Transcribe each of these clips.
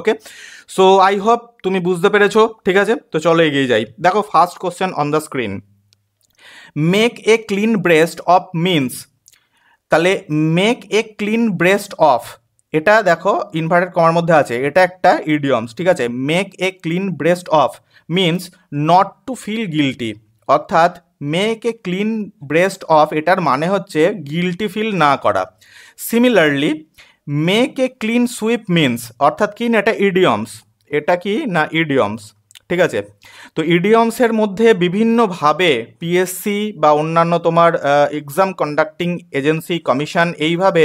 Okay so I hope তুমি বুঝতে পেরেছো ঠিক আছে তো চলো এগিয়ে যাই দেখো first question on the screen make a clean breast of means তাহলে make a clean breast of এটা দেখো ইনভার্টেড কমার মধ্যে আছে এটা একটা ইডিয়মস ঠিক আছে make a clean breast of means not to feel guilty অর্থাৎ make a clean breast of এটার মানে হচ্ছে গিলটি ফিল না করা similarly make a clean sweep means অর্থাৎ কি না এটা ইডিয়মস এটা কি না ইডিয়মস ঠিক আছে তো ইডিয়মসের মধ্যে বিভিন্নভাবে পিএসসি বা অন্যান্য তোমার এক্সাম কন্ডাক্টিং এজেন্সি কমিশন এইভাবে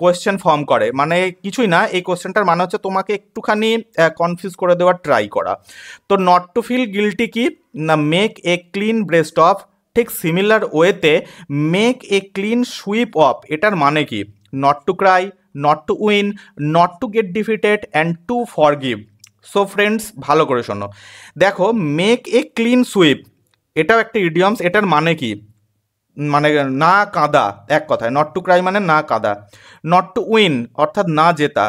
কোয়েশ্চেন ফর্ম করে মানে কিছুই না এই কোয়েশ্চেনটার মানে হচ্ছে তোমাকে একটুখানি কনফিউজ করে দেওয়ার ট্রাই করা তো নট টু ফিল গিলটি কি না make a clean breast of ঠিক সিমিলার ওয়েতে make a clean sweep of এটার মানে কি not to cry, not to win, not to get defeated, and to forgive. So friends ভালো করে শোনো দেখো মেক এ ক্লিন সুইপ এটাও একটা ইডিয়মস এটার মানে কি মানে না কাঁদা এক কথায় নট টু ক্রাই মানে না কাঁদা নট টু উইন অর্থাৎ না জেতা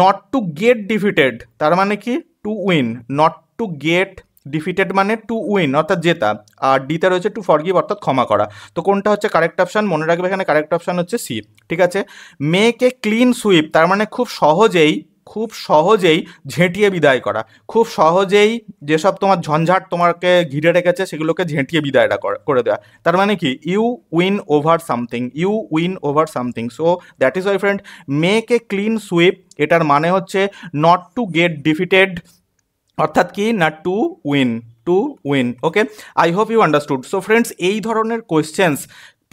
নট টু গেট ডিফিটেড তার মানে কি to win not to get defeated মানে টু উইন অর্থাৎ জেতা আর ডিতে রয়েছে টু ফরগিভ অর্থাৎ ক্ষমা করা তো কোনটা হচ্ছে কারেক্ট অপশান মনে রাখবে এখানে কারেক্ট অপশান হচ্ছে সি ঠিক আছে মেয়েকে ক্লিন সুইপ তার মানে খুব সহজেই খুব সহজেই ঝেঁটিয়ে বিদায় করা খুব সহজেই যেসব তোমার ঝঞ্ঝাট তোমাকে ঘিরে রেখেছে সেগুলোকে ঝেঁটিয়ে বিদায়টা করে দেওয়া তার মানে কি you win over something you win over something so that is why friend make a clean sweep এটার মানে হচ্ছে নট টু গেট ডিফিটেড অর্থাৎ কি না to win to win okay I hope you understood so friends এই ধরনের questions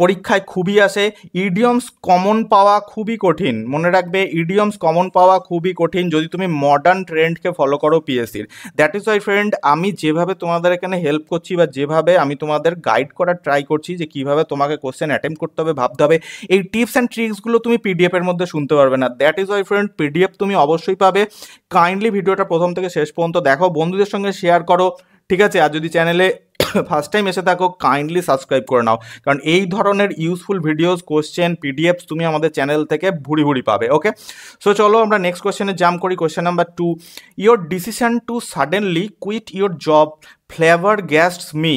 পরীক্ষায় খুবই আসে ইডিয়মস কমন পাওয়া খুবই কঠিন মনে রাখবে ইডিয়মস কমন পাওয়া খুবই কঠিন যদি তুমি মডার্ন ট্রেন্ডকে ফলো করো পিএসসির দ্যাট ইজ ওয়াই ফ্রেন্ড আমি যেভাবে তোমাদের এখানে হেল্প করছি বা যেভাবে আমি তোমাদের গাইড করার ট্রাই করছি যে কীভাবে তোমাকে কোশ্চেন অ্যাটেম্প করতে হবে ভাবতে হবে এই টিপস অ্যান্ড ট্রিক্সগুলো তুমি পিডিএফের মধ্যে শুনতে পারবে না that is why friend PDF তুমি অবশ্যই পাবে কাইন্ডলি ভিডিওটা প্রথম থেকে শেষ পর্যন্ত দেখো বন্ধুদের সঙ্গে শেয়ার করো ঠিক আছে আর যদি চ্যানেলে ফার্স্ট টাইম এসে থাকো কাইন্ডলি সাবস্ক্রাইব করে নাও কারণ এই ধরনের ইউজফুল ভিডিওস কোশ্চেন পিডিএফ তুমি আমাদের চ্যানেল থেকে ভুড়ি ভুড়ি পাবে ওকে সো চলো আমরা নেক্সট কোশ্চেনে জাম্প করি question number two your decision to suddenly quit your job flabbergasts me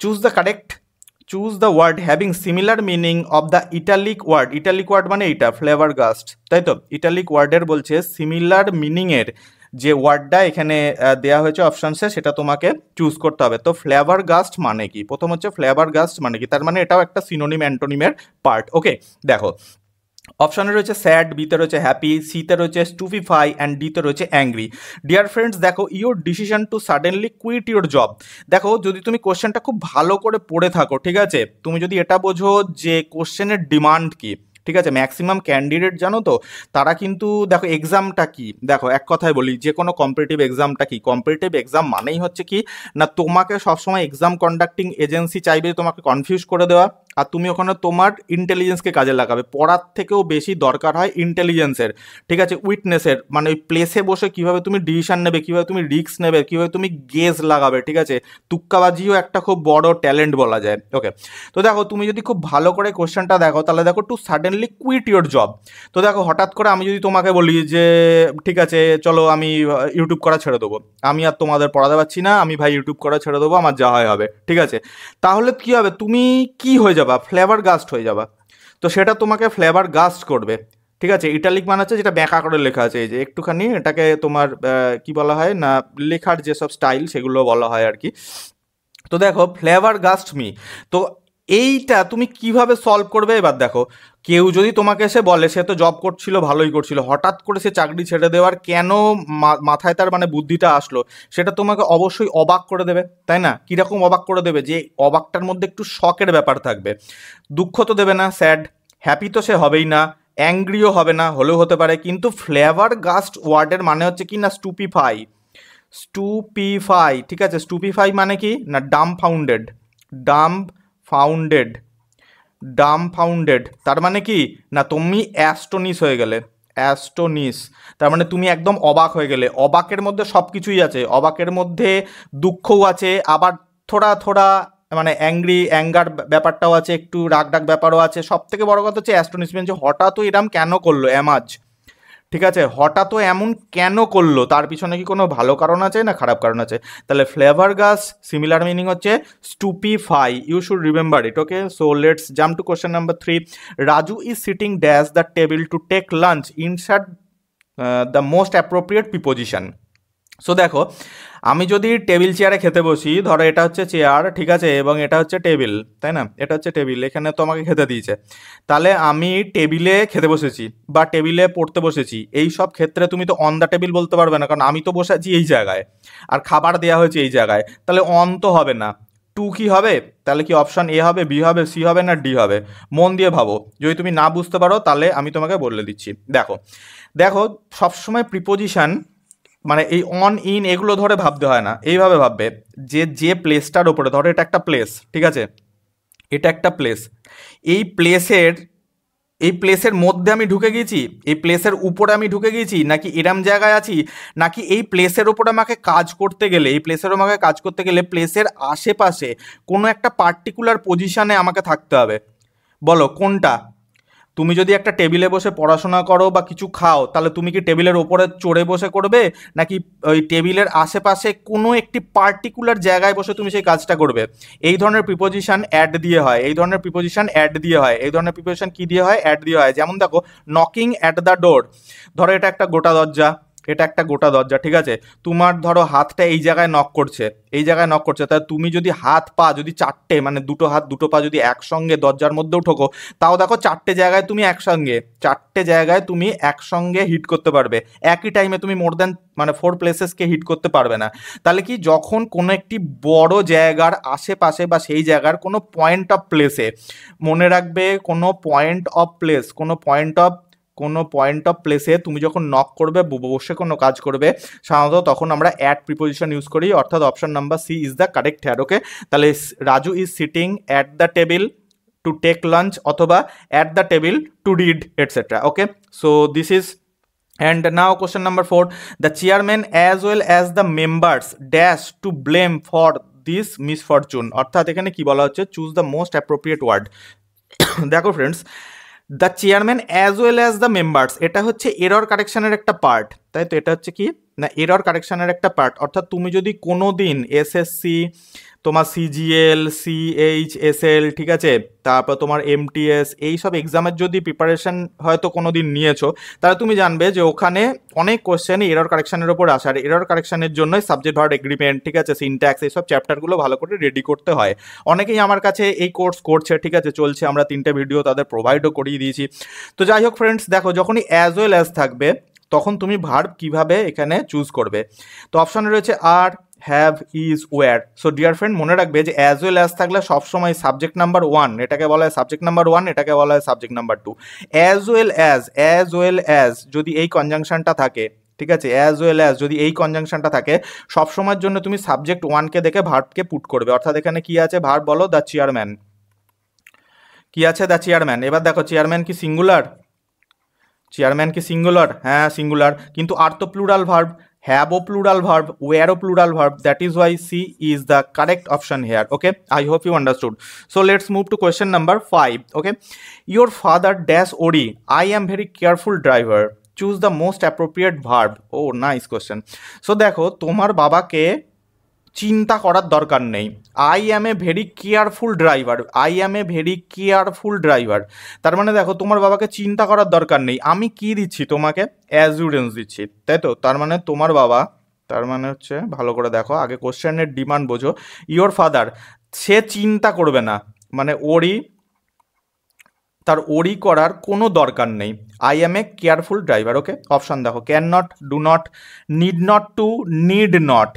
choose the correct choose the word having similar meaning of the italic word italic word মানে এটা flavour gust তাই তো italic ওয়ার্ডের বলছে similar মিনিংয়ের যে ওয়ার্ডটা এখানে দেয়া হয়েছে অপশানসে সেটা তোমাকে চুজ করতে হবে তো ফ্লেভার গাস্ট মানে কি প্রথম হচ্ছে ফ্লেভার গাস্ট মানে কি তার মানে এটাও একটা সিনোনিম অ্যান্টোনিমের পার্ট ওকে দেখো অপশানে রয়েছে স্যাড বিতে রয়েছে হ্যাপি সিতে রয়েছে স্টুফিফাই অ্যান্ড ডিতে রয়েছে অ্যাংরি ডিয়ার ফ্রেন্ডস দেখো your decision to suddenly quit your job দেখো যদি তুমি কোশ্চেনটা খুব ভালো করে পড়ে থাকো ঠিক আছে তুমি যদি এটা বোঝো যে কোশ্চেনের ডিমান্ড কী ঠিক আছে ম্যাক্সিমাম ক্যান্ডিডেট জানো তো তারা কিন্তু দেখো এক্সামটা কি দেখো এক কথায় বলি যে কোনো কম্পিটিভ এক্সামটা কি কম্পিটিভ এক্সাম মানেই হচ্ছে কি না তোমাকে সবসময় এক্সাম কন্ডাক্টিং এজেন্সি চাইবে তোমাকে কনফিউজ করে দেওয়া আর তুমি ওখানে তোমার ইন্টেলিজেন্সকে কাজে লাগাবে পড়ার থেকেও বেশি দরকার হয় ইন্টেলিজেন্সের ঠিক আছে উইটনেসের মানে ওই প্লেসে বসে কীভাবে তুমি ডিসিশান নেবে কীভাবে তুমি রিস্ক নেবে কীভাবে তুমি গেজ লাগাবে ঠিক আছে তুক্কাবাজিও একটা খুব বড় ট্যালেন্ট বলা যায় ওকে তো দেখো তুমি যদি খুব ভালো করে কোয়েশ্চেনটা দেখো তাহলে দেখো to suddenly quit your job তো দেখো হঠাৎ করে আমি যদি তোমাকে বলি যে ঠিক আছে চলো আমি ইউটিউব করা ছেড়ে দেবো আমি আর তোমাদের পড়াতে পারছি না আমি ভাই ইউটিউব করা ছেড়ে দেবো আমার যা হয় হবে ঠিক আছে তাহলে কী হবে তুমি কি হয়ে যাবা ফ্লেভার গাস্ট হয়ে যাবা তো সেটা তোমাকে ফ্লেভার গাস্ট করবে ঠিক আছে ইটালিক মানে হচ্ছে যেটা ব্যাঁকা করে লেখা আছে এই যে একটুখানি এটাকে তোমার কি বলা হয় না লেখার যেসব স্টাইল সেগুলো বলা হয় আর কি তো দেখো ফ্লেভার গাস্ট মি তো এইটা তুমি কিভাবে সলভ করবে এবার দেখো কেউ যদি তোমাকে এসে বলে সে তো জব করছিল ভালোই করছিল হঠাৎ করে সে চাকরি ছেড়ে দেওয়ার কেন মাথায় তার মানে বুদ্ধিটা আসলো সেটা তোমাকে অবশ্যই অবাক করে দেবে তাই না কীরকম অবাক করে দেবে যে অবাকটার মধ্যে একটু শখের ব্যাপার থাকবে দুঃখ তো দেবে না স্যাড হ্যাপি তো সে হবেই না অ্যাংগ্রিও হবে না হলেও হতে পারে কিন্তু ফ্লেভার গাস্ট ওয়ার্ডের মানে হচ্ছে কি না স্টুপিফাই স্টুপিফাই ঠিক আছে স্টুপিফাই মানে কি না dumbfounded dumbfounded dumbfounded তার মানে কি না তুমি অ্যাস্টোনিস হয়ে গেলে অ্যাস্টোনিস তার মানে তুমি একদম অবাক হয়ে গেলে অবাকের মধ্যে সব কিছুই আছে অবাকের মধ্যে দুঃখও আছে আবার থোড়া থোড়া মানে অ্যাংরি অ্যাঙ্গার ব্যাপারটাও আছে একটু রাগ ডাক ব্যাপারও আছে সব থেকে বড় কথা হচ্ছে অ্যাস্টোনিসমেন্ট যে হঠাৎ এরম কেন করলো অ্যামাজ ঠিক আছে তো এমন কেন করলো তার পিছনে কি কোনো ভালো কারণ আছে না খারাপ কারণ আছে তাহলে ফ্লেভার গাস সিমিলার মিনিং হচ্ছে stupefy you should remember it okay so let's jump to question number three Raju is sitting dash the table to take lunch insert the most appropriate preposition so দেখো আমি যদি টেবিল চেয়ারে খেতে বসি ধরো এটা হচ্ছে চেয়ার ঠিক আছে এবং এটা হচ্ছে টেবিল তাই না এটা হচ্ছে টেবিল এখানে তো আমাকে খেতে দিয়েছে তাহলে আমি টেবিলে খেতে বসেছি বা টেবিলে পড়তে বসেছি এই সব ক্ষেত্রে তুমি তো অন দ্য টেবিল বলতে পারবে না কারণ আমি তো বসে আছি এই জায়গায় আর খাবার দেওয়া হয়েছে এই জায়গায় তাহলে অন তো হবে না টু কি হবে তাহলে কি অপশান এ হবে বি হবে সি হবে না ডি হবে মন দিয়ে ভাবো যদি তুমি না বুঝতে পারো তাহলে আমি তোমাকে বলে দিচ্ছি দেখো দেখো সবসময় প্রিপোজিশান মানে এই অন ইন এগুলো ধরে ভাবতে হয় না এইভাবে ভাববে যে যে প্লেসটার ওপরে ধরো এটা একটা প্লেস ঠিক আছে এটা একটা প্লেস এই প্লেসের এই প্লেসের মধ্যে আমি ঢুকে গেছি এই প্লেসের উপরে আমি ঢুকে গেছি নাকি এরম জায়গায় আছি নাকি এই প্লেসের ওপরে আমাকে কাজ করতে গেলে এই প্লেসের আমাকে কাজ করতে গেলে প্লেসের আশেপাশে কোনো একটা পার্টিকুলার পজিশানে আমাকে থাকতে হবে বলো কোনটা তুমি যদি একটা টেবিলে বসে পড়াশোনা করো বা কিছু খাও তাহলে তুমি কি টেবিলের ওপরে চড়ে বসে করবে নাকি ওই টেবিলের আশেপাশে কোনো একটি পার্টিকুলার জায়গায় বসে তুমি সেই কাজটা করবে এই ধরনের প্রিপোজিশন অ্যাড দিয়ে হয় এই ধরনের প্রিপোজিশন অ্যাড দিয়ে হয় এই ধরনের প্রিপোজিশন কী দিয়ে হয় অ্যাড দিয়ে হয় যেমন দেখো নকিং অ্যাট দ্য ডোর ধরো এটা একটা গোটা দরজা এটা একটা গোটা দরজা ঠিক আছে তোমার ধরো হাতটা এই জায়গায় নক করছে এই জায়গায় নক করছে তাহলে তুমি যদি হাত পা যদি চারটে মানে দুটো হাত দুটো পা যদি একসঙ্গে দরজার মধ্যেও ঠোকো তাও দেখো চারটে জায়গায় তুমি একসঙ্গে চারটে জায়গায় তুমি একসঙ্গে হিট করতে পারবে একই টাইমে তুমি মোর দেন মানে ফোর প্লেসেসকে হিট করতে পারবে না তাহলে কি যখন কোনো একটি বড় জায়গার আশেপাশে বা সেই জায়গার কোনো পয়েন্ট অফ প্লেসে মনে রাখবে কোনো পয়েন্ট অফ প্লেস কোনো পয়েন্ট অফ কোনো পয়েন্ট অফ প্লেসে তুমি যখন নক করবে বসে কোনো কাজ করবে সাধারণত তখন আমরা অ্যাট প্রিপোজিশন ইউজ করি অর্থাৎ option number C is the correct here okay তাহলে Raju is sitting at the table to take lunch অথবা at the table to read et cetera okay so this is and now question number four the chairman as well as the members dash to blame for this misfortune অর্থাৎ এখানে কি বলা হচ্ছে choose the most appropriate word দেখো friends the chairman as well as the members এটা হচ্ছে error কারেকশানের একটা part তাই তো এটা হচ্ছে কি না এরর কারেকশানের একটা পার্ট অর্থাৎ তুমি যদি কোনো দিন এসএসসি তোমার সিজিএল সিএইচএসএল ঠিক আছে তারপর তোমার এমটিএস এই সব এক্সামের যদি প্রিপারেশন হয়তো কোনো দিন নিয়েছো তাহলে তুমি জানবে যে ওখানে অনেক কোশ্চেন এরর কারেকশানের ওপর আর এরর কারেকশানের জন্য সাবজেক্ট ভার্ড এগ্রিমেন্ট ঠিক আছে সিনট্যাক্স এইসব চ্যাপ্টারগুলো ভালো করে রেডি করতে হয় অনেকেই আমার কাছে এই কোর্স করছে ঠিক আছে চলছে আমরা তিনটে ভিডিও তাদের প্রোভাইডও করিয়ে দিয়েছি তো যাই হোক ফ্রেন্ডস দেখো যখনই অ্যাজ ওয়েল অ্যাজ থাকবে তখন তুমি ভার্ব কিভাবে এখানে চুজ করবে তো অপশানে রয়েছে are have is were so dear friend মনে রাখবে যে অ্যাজ ওয়েল অ্যাজ থাকলে সবসময় সাবজেক্ট নাম্বার ওয়ান এটাকে বলা হয় সাবজেক্ট নাম্বার ওয়ান এটাকে বলা হয় subject number two as well as as well as যদি এই কনজাংশনটা থাকে ঠিক আছে অ্যাজ ওয়েল অ্যাজ যদি এই কনজাংশনটা থাকে সবসময়ের জন্য তুমি সাবজেক্ট ওয়ানকে দেখে ভার্বকে পুট করবে অর্থাৎ এখানে কি আছে ভার্ব বলো দ্য চেয়ারম্যান কি আছে দ্য চেয়ারম্যান এবার দেখো চেয়ারম্যান কি সিঙ্গুলার চেয়ারম্যান কি সিঙ্গুলার হ্যাঁ সিঙ্গুলার কিন্তু আর তো plural verb have a plural verb, wear a plural verb. That is why she is the correct option here. Okay, I hope you understood. So let's move to question number five. Okay, your father dash od I am very careful driver. Choose the most appropriate verb. Oh, nice question. So দেখো baba বাবাকে চিন্তা করার দরকার নেই I am a very careful driver I am a very careful driver তার মানে দেখো তোমার বাবাকে চিন্তা করার দরকার নেই আমি কি দিচ্ছি তোমাকে অ্যাজুরেন্স দিচ্ছি তাই তো তার মানে তোমার বাবা তার মানে হচ্ছে ভালো করে দেখো আগে কোশ্চেনের ডিমান্ড বোঝো ইয়োর ফাদার সে চিন্তা করবে না মানে ওরই তার ওরি করার কোনো দরকার নেই I am a careful driver okay option দেখো can not do not need not to need not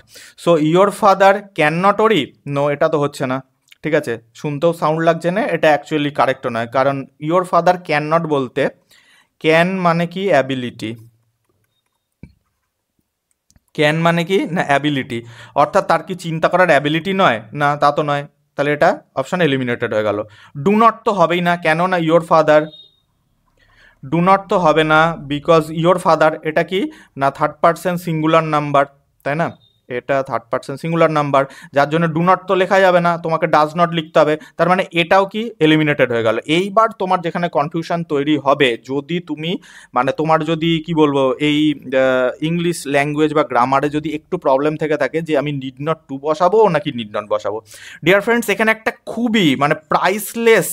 so your father can not worry no এটা তো হচ্ছে না ঠিক আছে শুনতেও সাউন্ড লাগছে না এটা অ্যাকচুয়ালি কারেক্টও নয় কারণ ইয়োর ফাদার ক্যান নট বলতে ক্যান মানে কি অ্যাবিলিটি ক্যান মানে কি না অ্যাবিলিটি অর্থাৎ তার কি চিন্তা করার অ্যাবিলিটি নয় না তা তো নয় তাহলে এটা অপশান এলিমিনেটেড হয়ে গেল ডু নট তো হবেই না কেন না ইয়োর ফাদার ডু নট তো হবে না বিকজ ইয়োর ফাদার এটা কি না থার্ড পার্সেন্ট সিঙ্গুলার নাম্বার তাই না এটা থার্ড পার্সন সিঙ্গুলার নাম্বার যার জন্য ডু নট তো লেখা যাবে না তোমাকে ডাজ নট লিখতে হবে তার মানে এটাও কি এলিমিনেটেড হয়ে গেল এইবার তোমার যেখানে কনফিউশন তৈরি হবে যদি তুমি মানে তোমার যদি কি বলবো এই ইংলিশ ল্যাঙ্গুয়েজ বা গ্রামারে যদি একটু প্রবলেম থেকে থাকে যে আমি নিড নট টু বসাবো নাকি নিড নট বসাবো ডিয়ার ফ্রেন্ডস এখানে একটা খুবই মানে প্রাইসলেস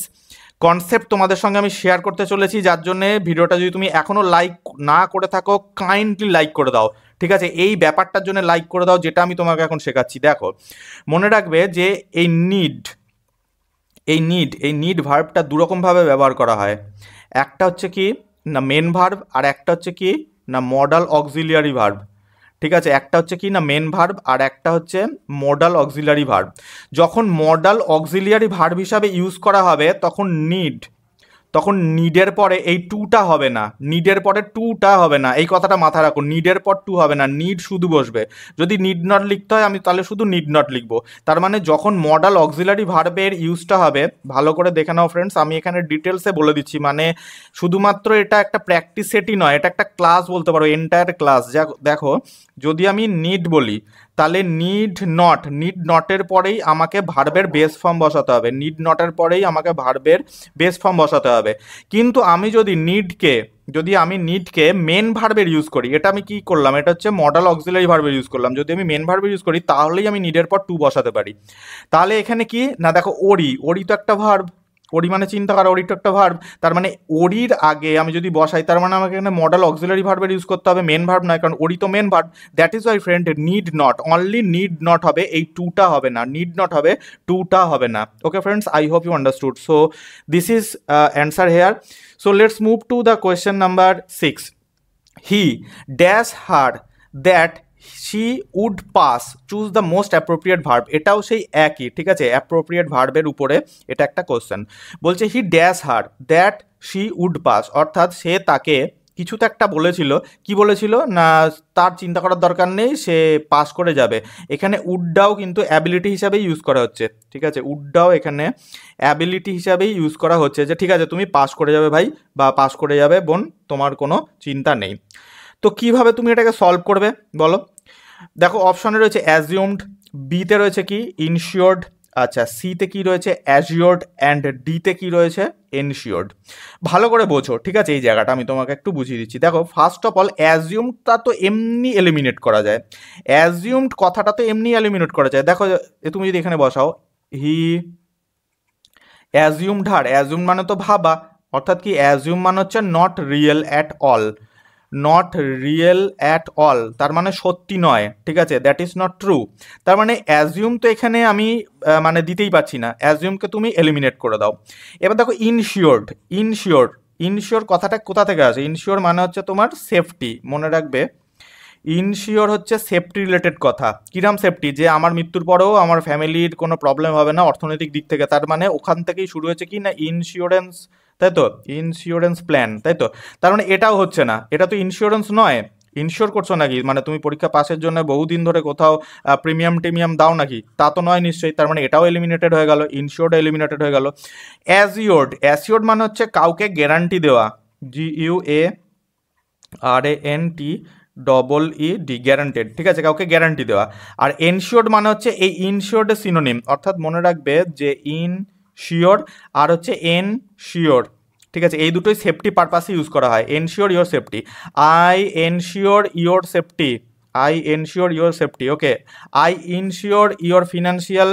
কনসেপ্ট তোমাদের সঙ্গে আমি শেয়ার করতে চলেছি যার জন্য ভিডিওটা যদি তুমি এখনও লাইক না করে থাকো কাইন্ডলি লাইক করে দাও ঠিক আছে এই ব্যাপারটার জন্য লাইক করে দাও যেটা আমি তোমাকে এখন শেখাচ্ছি দেখো মনে রাখবে যে এই নিড এই নিড এই নিড ভার্বটা দুরকমভাবে ব্যবহার করা হয় একটা হচ্ছে কি না মেন ভার্ব আর একটা হচ্ছে কি না মডাল অক্সিলিয়ারি ভার্ব ঠিক আছে একটা হচ্ছে কি না মেন ভার্ব আর একটা হচ্ছে মডাল অক্সিলিয়ারি ভার্ব যখন মডাল অক্সিলিয়ারি ভার্ব হিসাবে ইউজ করা হবে তখন নিড তখন নিডের পরে এই টুটা হবে না নিডের পরে টুটা হবে না এই কথাটা মাথায় রাখুন নিডের পর টু হবে না নিড শুধু বসবে যদি নিড নট লিখতে হয় আমি তাহলে শুধু নিড নট লিখবো তার মানে যখন মডাল অক্সিলারি ভার্বের ইউজটা হবে ভালো করে দেখে নাও ফ্রেন্ডস আমি এখানে ডিটেলসে বলে দিচ্ছি মানে শুধুমাত্র এটা একটা প্র্যাকটিস সেটই নয় এটা একটা ক্লাস বলতে পারো এন্টায়ার ক্লাস যা দেখো যদি আমি নিড বলি তাহলে নিড নট নিড নটের পরেই আমাকে ভার্বের বেস ফর্ম বসাতে হবে নিড নটের পরেই আমাকে ভার্বের বেস ফর্ম বসাতে হবে কিন্তু আমি যদি নিডকে যদি আমি নিডকে মেন ভার্বের ইউজ করি এটা আমি কি করলাম এটা হচ্ছে মডাল অক্সিলারি ভার্বের ইউজ করলাম যদি আমি মেন ভার্বের ইউজ করি তাহলেই আমি নিডের পর টু বসাতে পারি তাহলে এখানে কি না দেখো ওরি ওরি তো একটা ভার্ব ওরি মানে চিন্তা করা ওরিটা একটা ভার্ব তার মানে ওরির আগে আমি যদি বসাই তার মানে আমাকে এখানে মডেল অক্সিলারি ভার্বের ইউজ করতে হবে মেন ভার্ব নয় কারণ ওরি তো main verb that is why friend need not only need not হবে এই টুটা হবে না নিড নট হবে টুটা হবে না okay friends I hope you understood so this is answer here so let's move to the question number six he dash her that she would pass choose the most appropriate verb এটাও সেই একই ঠিক আছে appropriate ভার্বের উপরে এটা একটা question বলছে he dash her that she would pass অর্থাৎ সে তাকে কিছু তো একটা বলেছিল কি বলেছিল না তার চিন্তা করার দরকার নেই সে পাস করে যাবে এখানে উডডাও কিন্তু অ্যাবিলিটি হিসাবেই ইউজ করা হচ্ছে ঠিক আছে উডডাও এখানে অ্যাবিলিটি হিসাবেই ইউজ করা হচ্ছে যে ঠিক আছে তুমি পাস করে যাবে ভাই বা পাস করে যাবে বোন তোমার কোনো চিন্তা নেই তো কিভাবে তুমি এটাকে সলভ করবে বলো দেখো অপশনে রয়েছে অ্যাজিউমড বিতে রয়েছে কি ইনশিওর্ড আচ্ছা সিতে কি রয়েছে অ্যাজিওর্ড অ্যান্ড ডিতে কি রয়েছে এনশিওর্ড ভালো করে বোঝো ঠিক আছে এই জায়গাটা আমি তোমাকে একটু বুঝিয়ে দিচ্ছি দেখো ফার্স্ট অফ অল অ্যাজিউমটা তো এমনি এলিমিনেট করা যায় অ্যাজিউমড কথাটা তো এমনি এলিমিনেট করা যায় দেখো তুমি যদি এখানে বসাও হি অ্যাজিউমড হার অ্যাজিউম মানে তো ভাবা অর্থাৎ কি অ্যাজিউম মানে হচ্ছে not real at all not real at all তার মানে সত্যি নয় ঠিক আছে দ্যাট ইজ নট ট্রু তার মানে অ্যাজিউম তো এখানে আমি মানে দিতেই পাচ্ছি না অ্যাজিউমকে তুমি এলিমিনেট করে দাও এবার দেখো ইনশিওরড ইনশিওর ইনশিওর কথাটা কোথা থেকে আসে ইনশিওর মানে হচ্ছে তোমার সেফটি মনে রাখবে ইনশিওর হচ্ছে সেফটি রিলেটেড কথা কিরাম সেফটি যে আমার মৃত্যুর পরেও আমার ফ্যামিলির কোনো প্রবলেম হবে না অর্থনৈতিক দিক থেকে তার মানে ওখান থেকেই শুরু হয়েছে কি না ইনশিওরেন্স তাই তো ইন্স্যুরেন্স প্ল্যান তাই তো তার মানে এটাও হচ্ছে না এটা তো ইন্স্যুরেন্স নয় ইনশিওর করছো নাকি মানে তুমি পরীক্ষা পাশের জন্য বহুদিন ধরে কোথাও প্রিমিয়াম টিমিয়াম দাও নাকি তা তো নয় নিশ্চয়ই তার মানে এটাও এলিমিনেটেড হয়ে গেল ইনশিওর্ড এলিমিনেটেড হয়ে গেল অ্যাসিওর্ড অ্যাসিওর্ড মানে হচ্ছে কাউকে গ্যারান্টি দেওয়া G U A R A N T double E D guaranteed ঠিক আছে কাউকে গ্যারান্টি দেওয়া আর এনশিওর্ড মানে হচ্ছে এই ইনশিওর্ডের সিনোনিম অর্থাৎ মনে রাখবে যে ইন শিওর আর হচ্ছে এন শিওর ঠিক আছে এই দুটোই সেফটি পারপাসে ইউজ করা হয় ensure your safety I ensure your safety I ensure your safety okay I insure your financial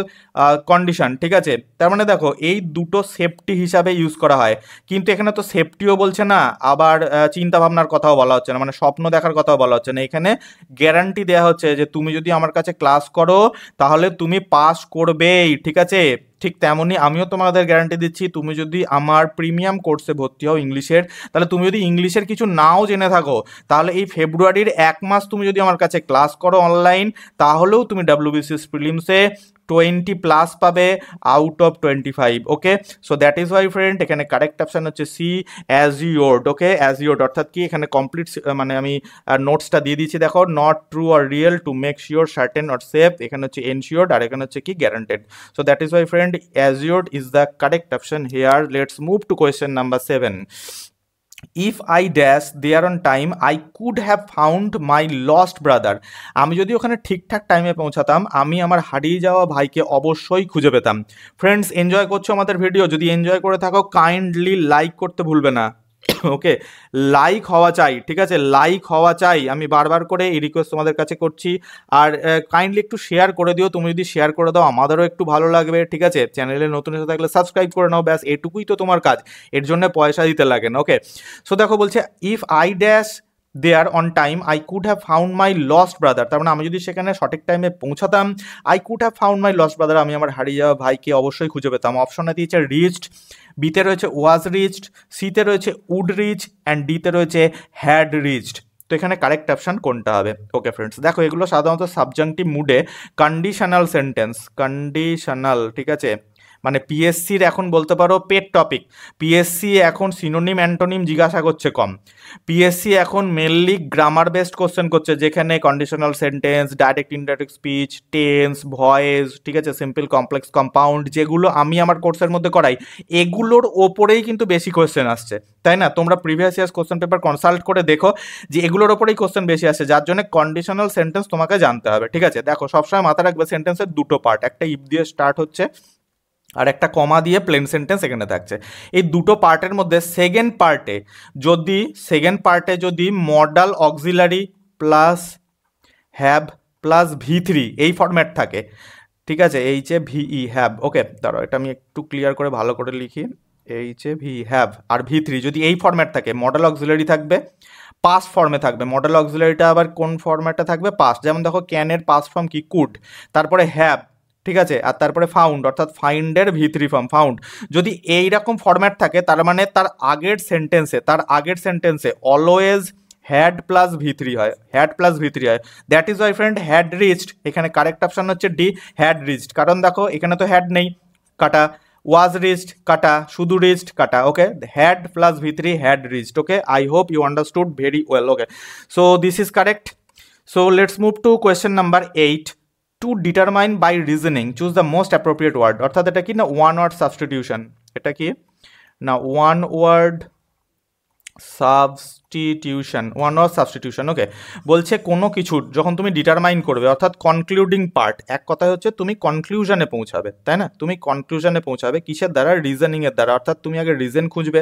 condition ঠিক আছে তার মানে দেখো এই দুটো সেফটি হিসাবে ইউজ করা হয় কিন্তু এখানে তো সেফটিও বলছে না আবার চিন্তা ভাবনার কথাও বলা হচ্ছে না মানে স্বপ্ন দেখার কথাও বলা হচ্ছে না এখানে গ্যারান্টি দেওয়া হচ্ছে যে তুমি যদি আমার কাছে ক্লাস করো তাহলে তুমি পাস করবেই ঠিক আছে ঠিক তেমনই আমিও তোমাদের গ্যারান্টি দিচ্ছি তুমি যদি আমার প্রিমিয়াম কোর্সে ভর্তি হও ইংলিশের তাহলে তুমি যদি ইংলিশের কিছু নাও জেনে থাকো তাহলে এই ফেব্রুয়ারির এক মাস তুমি যদি আমার কাছে ক্লাস করো অনলাইন তাহলেও তুমি ডাব্লিউবিসিএস প্রিলিমসে টোয়েন্টি প্লাস পাবে out of twenty five okay so that is why friend এখানে কারেক্ট অপশান হচ্ছে C assured okay assured অর্থাৎ কি এখানে কমপ্লিট মানে আমি নোটসটা দিয়ে দিচ্ছি দেখো not true or real to make sure certain or safe এখানে হচ্ছে এনশিওর্ড আর এখানে হচ্ছে কি guaranteed so that is why friend assured is the correct option here let's move to question number seven if I dash there on time I could have found my lost brother আমি যদি ওখানে ঠিকঠাক টাইমে পৌঁছাতাম আমি আমার হারিয়ে যাওয়া ভাইকে অবশ্যই খুঁজে পেতাম ফ্রেন্ডস এনজয় করছো আমাদের ভিডিও যদি এনজয় করে থাকো কাইন্ডলি লাইক করতে ভুলবে না ওকে লাইক হওয়া চাই ঠিক আছে লাইক হওয়া চাই আমি বারবার করে এই রিকোয়েস্ট তোমাদের কাছে করছি আর কাইন্ডলি একটু শেয়ার করে দিও তুমি যদি শেয়ার করে দাও আমাদেরও একটু ভালো লাগবে ঠিক আছে চ্যানেলে নতুন এসে থাকলে সাবস্ক্রাইব করে নাও ব্যাস এটুকুই তো তোমার কাজ এর জন্য পয়সা দিতে লাগে না ওকে সো দেখো বলছে if I dash there on time I could have found my lost brother তার মানে আমি যদি সেখানে সঠিক টাইমে পৌঁছাতাম I could have found my lost brother আমি আমার হারিয়ে যাওয়া ভাইকে অবশ্যই খুঁজে পেতাম অপশনে দিয়েছে রিচড বিতে রয়েছে ওয়াজ রিচড সিতে রয়েছে উড রিচ অ্যান্ড ডিতে রয়েছে হ্যাড রিচড তো এখানে কারেক্ট অপশান কোনটা হবে ওকে ফ্রেন্ডস দেখো এগুলো সাধারণত সাবজাংটি মুডে কন্ডিশনাল সেন্টেন্স কন্ডিশনাল ঠিক আছে মানে পিএসসির এখন বলতে পারো পেট টপিক পিএসসি এখন সিনোনিম অ্যান্টোনিম জিজ্ঞাসা করছে কম পিএসসি এখন মেনলি গ্রামার বেসড কোশ্চেন করছে যেখানে conditional sentence direct indirect speech tense voice ঠিক আছে সিম্পল কমপ্লেক্স কম্পাউন্ড যেগুলো আমি আমার কোর্সের মধ্যে করাই এগুলোর ওপরেই কিন্তু বেশি কোয়েশ্চেন আসছে তাই না তোমরা previous years question paper consult করে দেখো যে এগুলোর ওপরেই কোশ্চেন বেশি আসে যার জন্য কন্ডিশনাল সেন্টেন্স তোমাকে জানতে হবে ঠিক আছে দেখো সবসময় মাথা রাখবে সেন্টেন্সের দুটো পার্ট একটা ইফ দিয়ে স্টার্ট হচ্ছে আর একটা কমা দিয়ে প্লেন সেন্টেন্স এখানে থাকছে এই দুটো পার্টের মধ্যে সেকেন্ড পার্টে যদি সেকেন্ড পার্টে যদি modal auxiliary plus have plus V three এই ফর্ম্যাট থাকে ঠিক আছে H A V E have okay দাঁড়ো এটা আমি একটু ক্লিয়ার করে ভালো করে লিখি এইচ এ ভি হ্যাব আর ভি থ্রি যদি এই ফর্ম্যাট থাকে মডেল অক্সিলারি থাকবে পাস ফর্মে থাকবে মডেল অক্সিলারিটা আবার কোন ফর্ম্যাটটা থাকবে পাস যেমন দেখো ক্যানের পাস ফর্ম কি কুড তারপরে হ্যাব ঠিক আছে আর তারপরে ফাউন্ড অর্থাৎ ফাইন্ডের ভিত্রি ফর্ম ফাউন্ড যদি এইরকম ফর্ম্যাট থাকে তার মানে তার আগের সেন্টেন্সে তার আগের সেন্টেন্সে অলওয়েজ হ্যাড প্লাস ভিতরি হয় হ্যাড প্লাস ভিত্রি হয় that is why friend had reached এখানে কারেক্ট অপশান হচ্ছে ডি হ্যাড রিচড কারণ দেখো এখানে তো হ্যাড নেই কাটা ওয়াজ রিস্ট কাটা শুধু রিস্ট কাটা okay had plus V three had reached okay I hope you understood very well okay so this is correct so let's move to question number eight to determine by reasoning choose the most appropriate word অর্থাৎ এটা কি না one word substitution এটা কি না one word subs substitution one of substitution okay বলছে কোনো কিছুর যখন তুমি ডিটারমাইন করবে অর্থাৎ কনক্লুডিং পার্ট এক কথায় হচ্ছে তুমি কনক্লুশনে পৌঁছাবে তাই না তুমি কনক্লুশনে পৌঁছাবে কিসের দ্বারা রিজনিংয়ের দ্বারা অর্থাৎ তুমি আগে রিজন খুঁজবে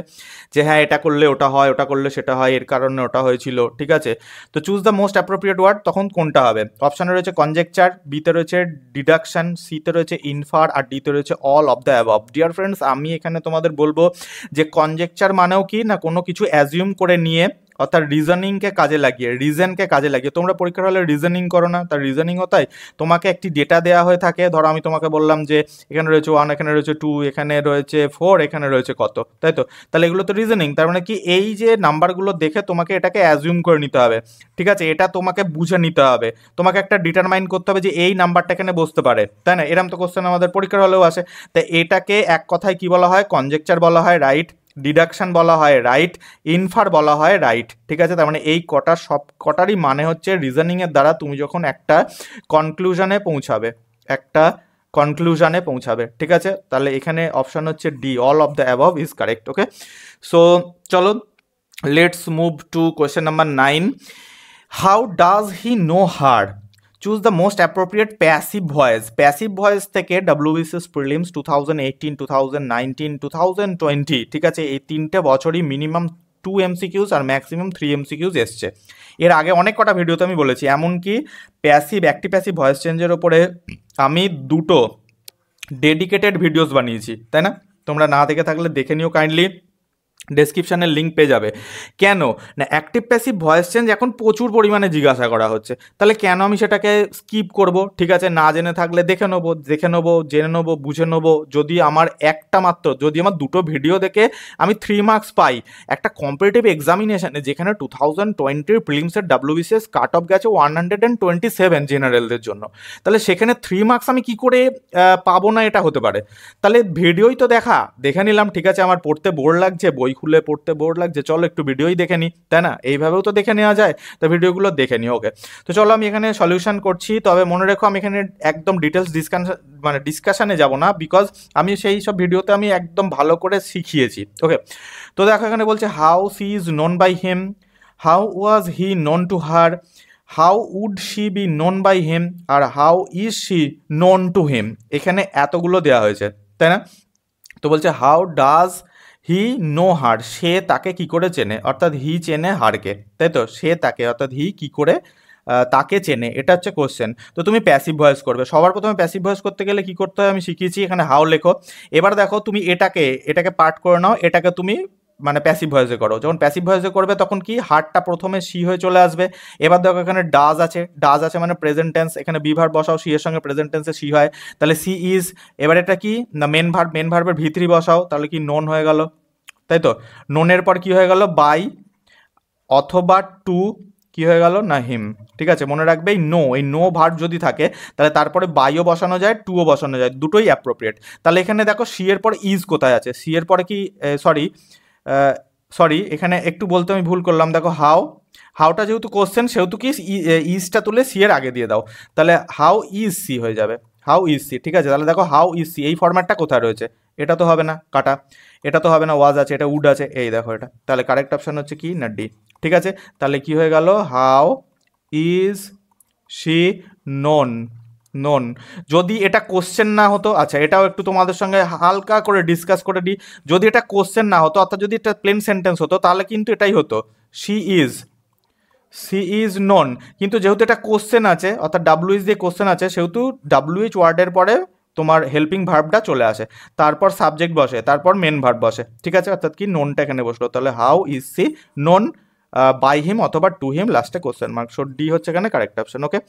যে হ্যাঁ এটা করলে ওটা হয় ওটা করলে সেটা হয় এর কারণে ওটা হয়েছিল ঠিক আছে তো choose the most appropriate word তখন কোনটা হবে অপশানে রয়েছে কনজেকচার বিতে রয়েছে ডিডাকশান সিতে রয়েছে ইনফার আর ডিতে রয়েছে all of the above dear friends আমি এখানে তোমাদের বলবো যে কনজেকচার মানেও কি না কোনো কিছু অ্যাজিউম করে নিয়ে অর্থাৎ রিজনিংকে কাজে লাগিয়ে রিজনকে কাজে লাগিয়ে তোমরা পরীক্ষার হলে রিজনিং করো না তার রিজনিংও তাই তোমাকে একটি ডেটা দেওয়া হয়ে থাকে ধরো আমি তোমাকে বললাম যে এখানে রয়েছে ওয়ান এখানে রয়েছে টু এখানে রয়েছে ফোর এখানে রয়েছে কত তাই তো তাহলে এগুলো তো রিজনিং তার মানে কি এই যে নাম্বারগুলো দেখে তোমাকে এটাকে অ্যাজিউম করে নিতে হবে ঠিক আছে এটা তোমাকে বুঝে নিতে হবে তোমাকে একটা ডিটারমাইন করতে হবে যে এই নাম্বারটা এখানে বসতে পারে তাই না এরম তো কোশ্চেন আমাদের পরীক্ষার হলেও আসে তাই এটাকে এক কথায় কি বলা হয় কনজেকচার বলা হয় রাইট ডিডাকশান বলা হয় রাইট ইনফার বলা হয় রাইট ঠিক আছে তার মানে এই কটা সব কটারই মানে হচ্ছে রিজনিংয়ের দ্বারা তুমি যখন একটা কনক্লুশনে পৌঁছাবে একটা কনক্লুশনে পৌঁছাবে ঠিক আছে তাহলে এখানে অপশান হচ্ছে D all of the above is correct okay so চলো let's move to question number nine how does he know her choose the most appropriate passive voice passive voice থেকে WBCS prelims two thousand eighteen two thousand nineteen two thousand twenty ঠিক আছে এই তিনটে বছরই minimum two MCQs আর maximum three MCQs এসছে এর আগে অনেক কটা ভিডিওতে আমি বলেছি এমনকি প্যাসিভ একটি প্যাসিভ ভয়েস চেঞ্জের ওপরে আমি দুটো ডেডিকেটেড ভিডিওস বানিয়েছি তাই না তোমরা না দেখে থাকলে দেখে নিও কাইন্ডলি ডেসক্রিপশানের লিঙ্ক পেয়ে যাবে কেন না অ্যাক্টিভ প্যাসিভ ভয়েস চেঞ্জ এখন প্রচুর পরিমাণে জিজ্ঞাসা করা হচ্ছে তাহলে কেন আমি সেটাকে স্কিপ করব ঠিক আছে না জেনে থাকলে দেখে নেবো দেখে নেবো জেনে নেবো বুঝে নেবো যদি আমার একটা মাত্র যদি আমার দুটো ভিডিও দেখে আমি থ্রি মার্কস পাই একটা কম্পিটিটিভ এক্সামিনেশানে যেখানে টু থাউজেন্ড টোয়েন্টির প্রিলিমসের ডাব্লিউবিসিএস কাট অফ গেছে one hundred and twenty seven জেনারেলদের জন্য তাহলে সেখানে থ্রি মার্কস আমি কি করে পাবো না এটা হতে পারে তাহলে ভিডিওই তো দেখা দেখে নিলাম ঠিক আছে আমার পড়তে বোর লাগছে বই খুলে পড়তে বোর লাগছে চলো একটু ভিডিওই দেখে নিই তাই না এইভাবেও তো দেখে নেওয়া যায় তো ভিডিওগুলো দেখে নিই ওকে তো চলো আমি এখানে সলিউশন করছি তবে মনে রেখো আমি এখানে একদম ডিটেলস ডিসকাশন মানে ডিসকাশানে যাব না বিকজ আমি সেই সব ভিডিওতে আমি একদম ভালো করে শিখিয়েছি ওকে তো দেখো এখানে বলছে how she is known by him how was he known to her how would she be known by him আর how is she known to him এখানে এতগুলো দেওয়া হয়েছে তাই না তো বলছে how does he know her সে তাকে কি করে চেনে অর্থাৎ হি চেনে হারকে তাই তো সে তাকে অর্থাৎ হি কি করে তাকে চেনে এটা হচ্ছে কোশ্চেন তো তুমি প্যাসিভ ভয়েস করবে সবার প্রথমে প্যাসিভ ভয়েস করতে গেলে কি করতে হয় আমি শিখিয়েছি এখানে হাও লেখো এবার দেখো তুমি এটাকে এটাকে পার্ট করে নাও এটাকে তুমি মানে প্যাসিভ ভয়েসে করো যখন প্যাসিভ ভয়েসে করবে তখন কি হার্টটা প্রথমে সি হয়ে চলে আসবে এবার দেখো এখানে ডাজ আছে ডাজ আছে মানে প্রেজেন্ট টেন্স এখানে বি বসাও সি এর সঙ্গে প্রেজেন্ট টেন্সে সি হয় তাহলে সি ইজ এবার এটা কি না মেন ভার্ব মেন ভার্বের ভিতরি বসাও তাহলে কি নন হয়ে গেল তাই তো ননের পর কি হয়ে গেল বাই অথবা টু কি হয়ে গেল না হিম ঠিক আছে মনে রাখবে এই নো এই নো ভার্ব যদি থাকে তাহলে তারপরে বাইও বসানো যায় টুও বসানো যায় দুটোই অ্যাপ্রোপ্রিয়েট তাহলে এখানে দেখো সি এর পর ইজ কোথায় আছে সি এর পরে কি সরি সরি এখানে একটু বলতে আমি ভুল করলাম দেখো হাউ হাউটা যেহেতু কোশ্চেন সেহেতু কি ইজটা তুলে সি এর আগে দিয়ে দাও তাহলে হাউ ইজ সি হয়ে যাবে হাউ ইজ সি ঠিক আছে তাহলে দেখো হাউ ইজ সি এই ফর্ম্যাটটা কোথায় রয়েছে এটা তো হবে না কাটা এটা তো হবে না ওয়াজ আছে এটা উড আছে এই দেখো এটা তাহলে কারেক্ট অপশান হচ্ছে কি না ডি ঠিক আছে তাহলে কি হয়ে গেল how is she known known যদি এটা কোশ্চেন না হতো আচ্ছা এটাও একটু তোমাদের সঙ্গে হালকা করে ডিসকাস করে দিই যদি এটা কোশ্চেন না হতো অর্থাৎ যদি এটা প্লেন সেন্টেন্স হতো তাহলে কিন্তু এটাই হতো she is she is known কিন্তু যেহেতু এটা কোশ্চেন আছে অর্থাৎ ইচ দিয়ে কোশ্চেন আছে সেহেতু ইচ ওয়ার্ডের পরে তোমার হেল্পিং ভার্বটা চলে আসে তারপর সাবজেক্ট বসে তারপর মেন ভার্ব বসে ঠিক আছে অর্থাৎ কি ননটা এখানে বসলো তাহলে how is she known by him অথবা টু হিম লাস্টে কোশ্চেন মার্ক সো ডি হচ্ছে এখানে কারেক্ট অপশন ওকে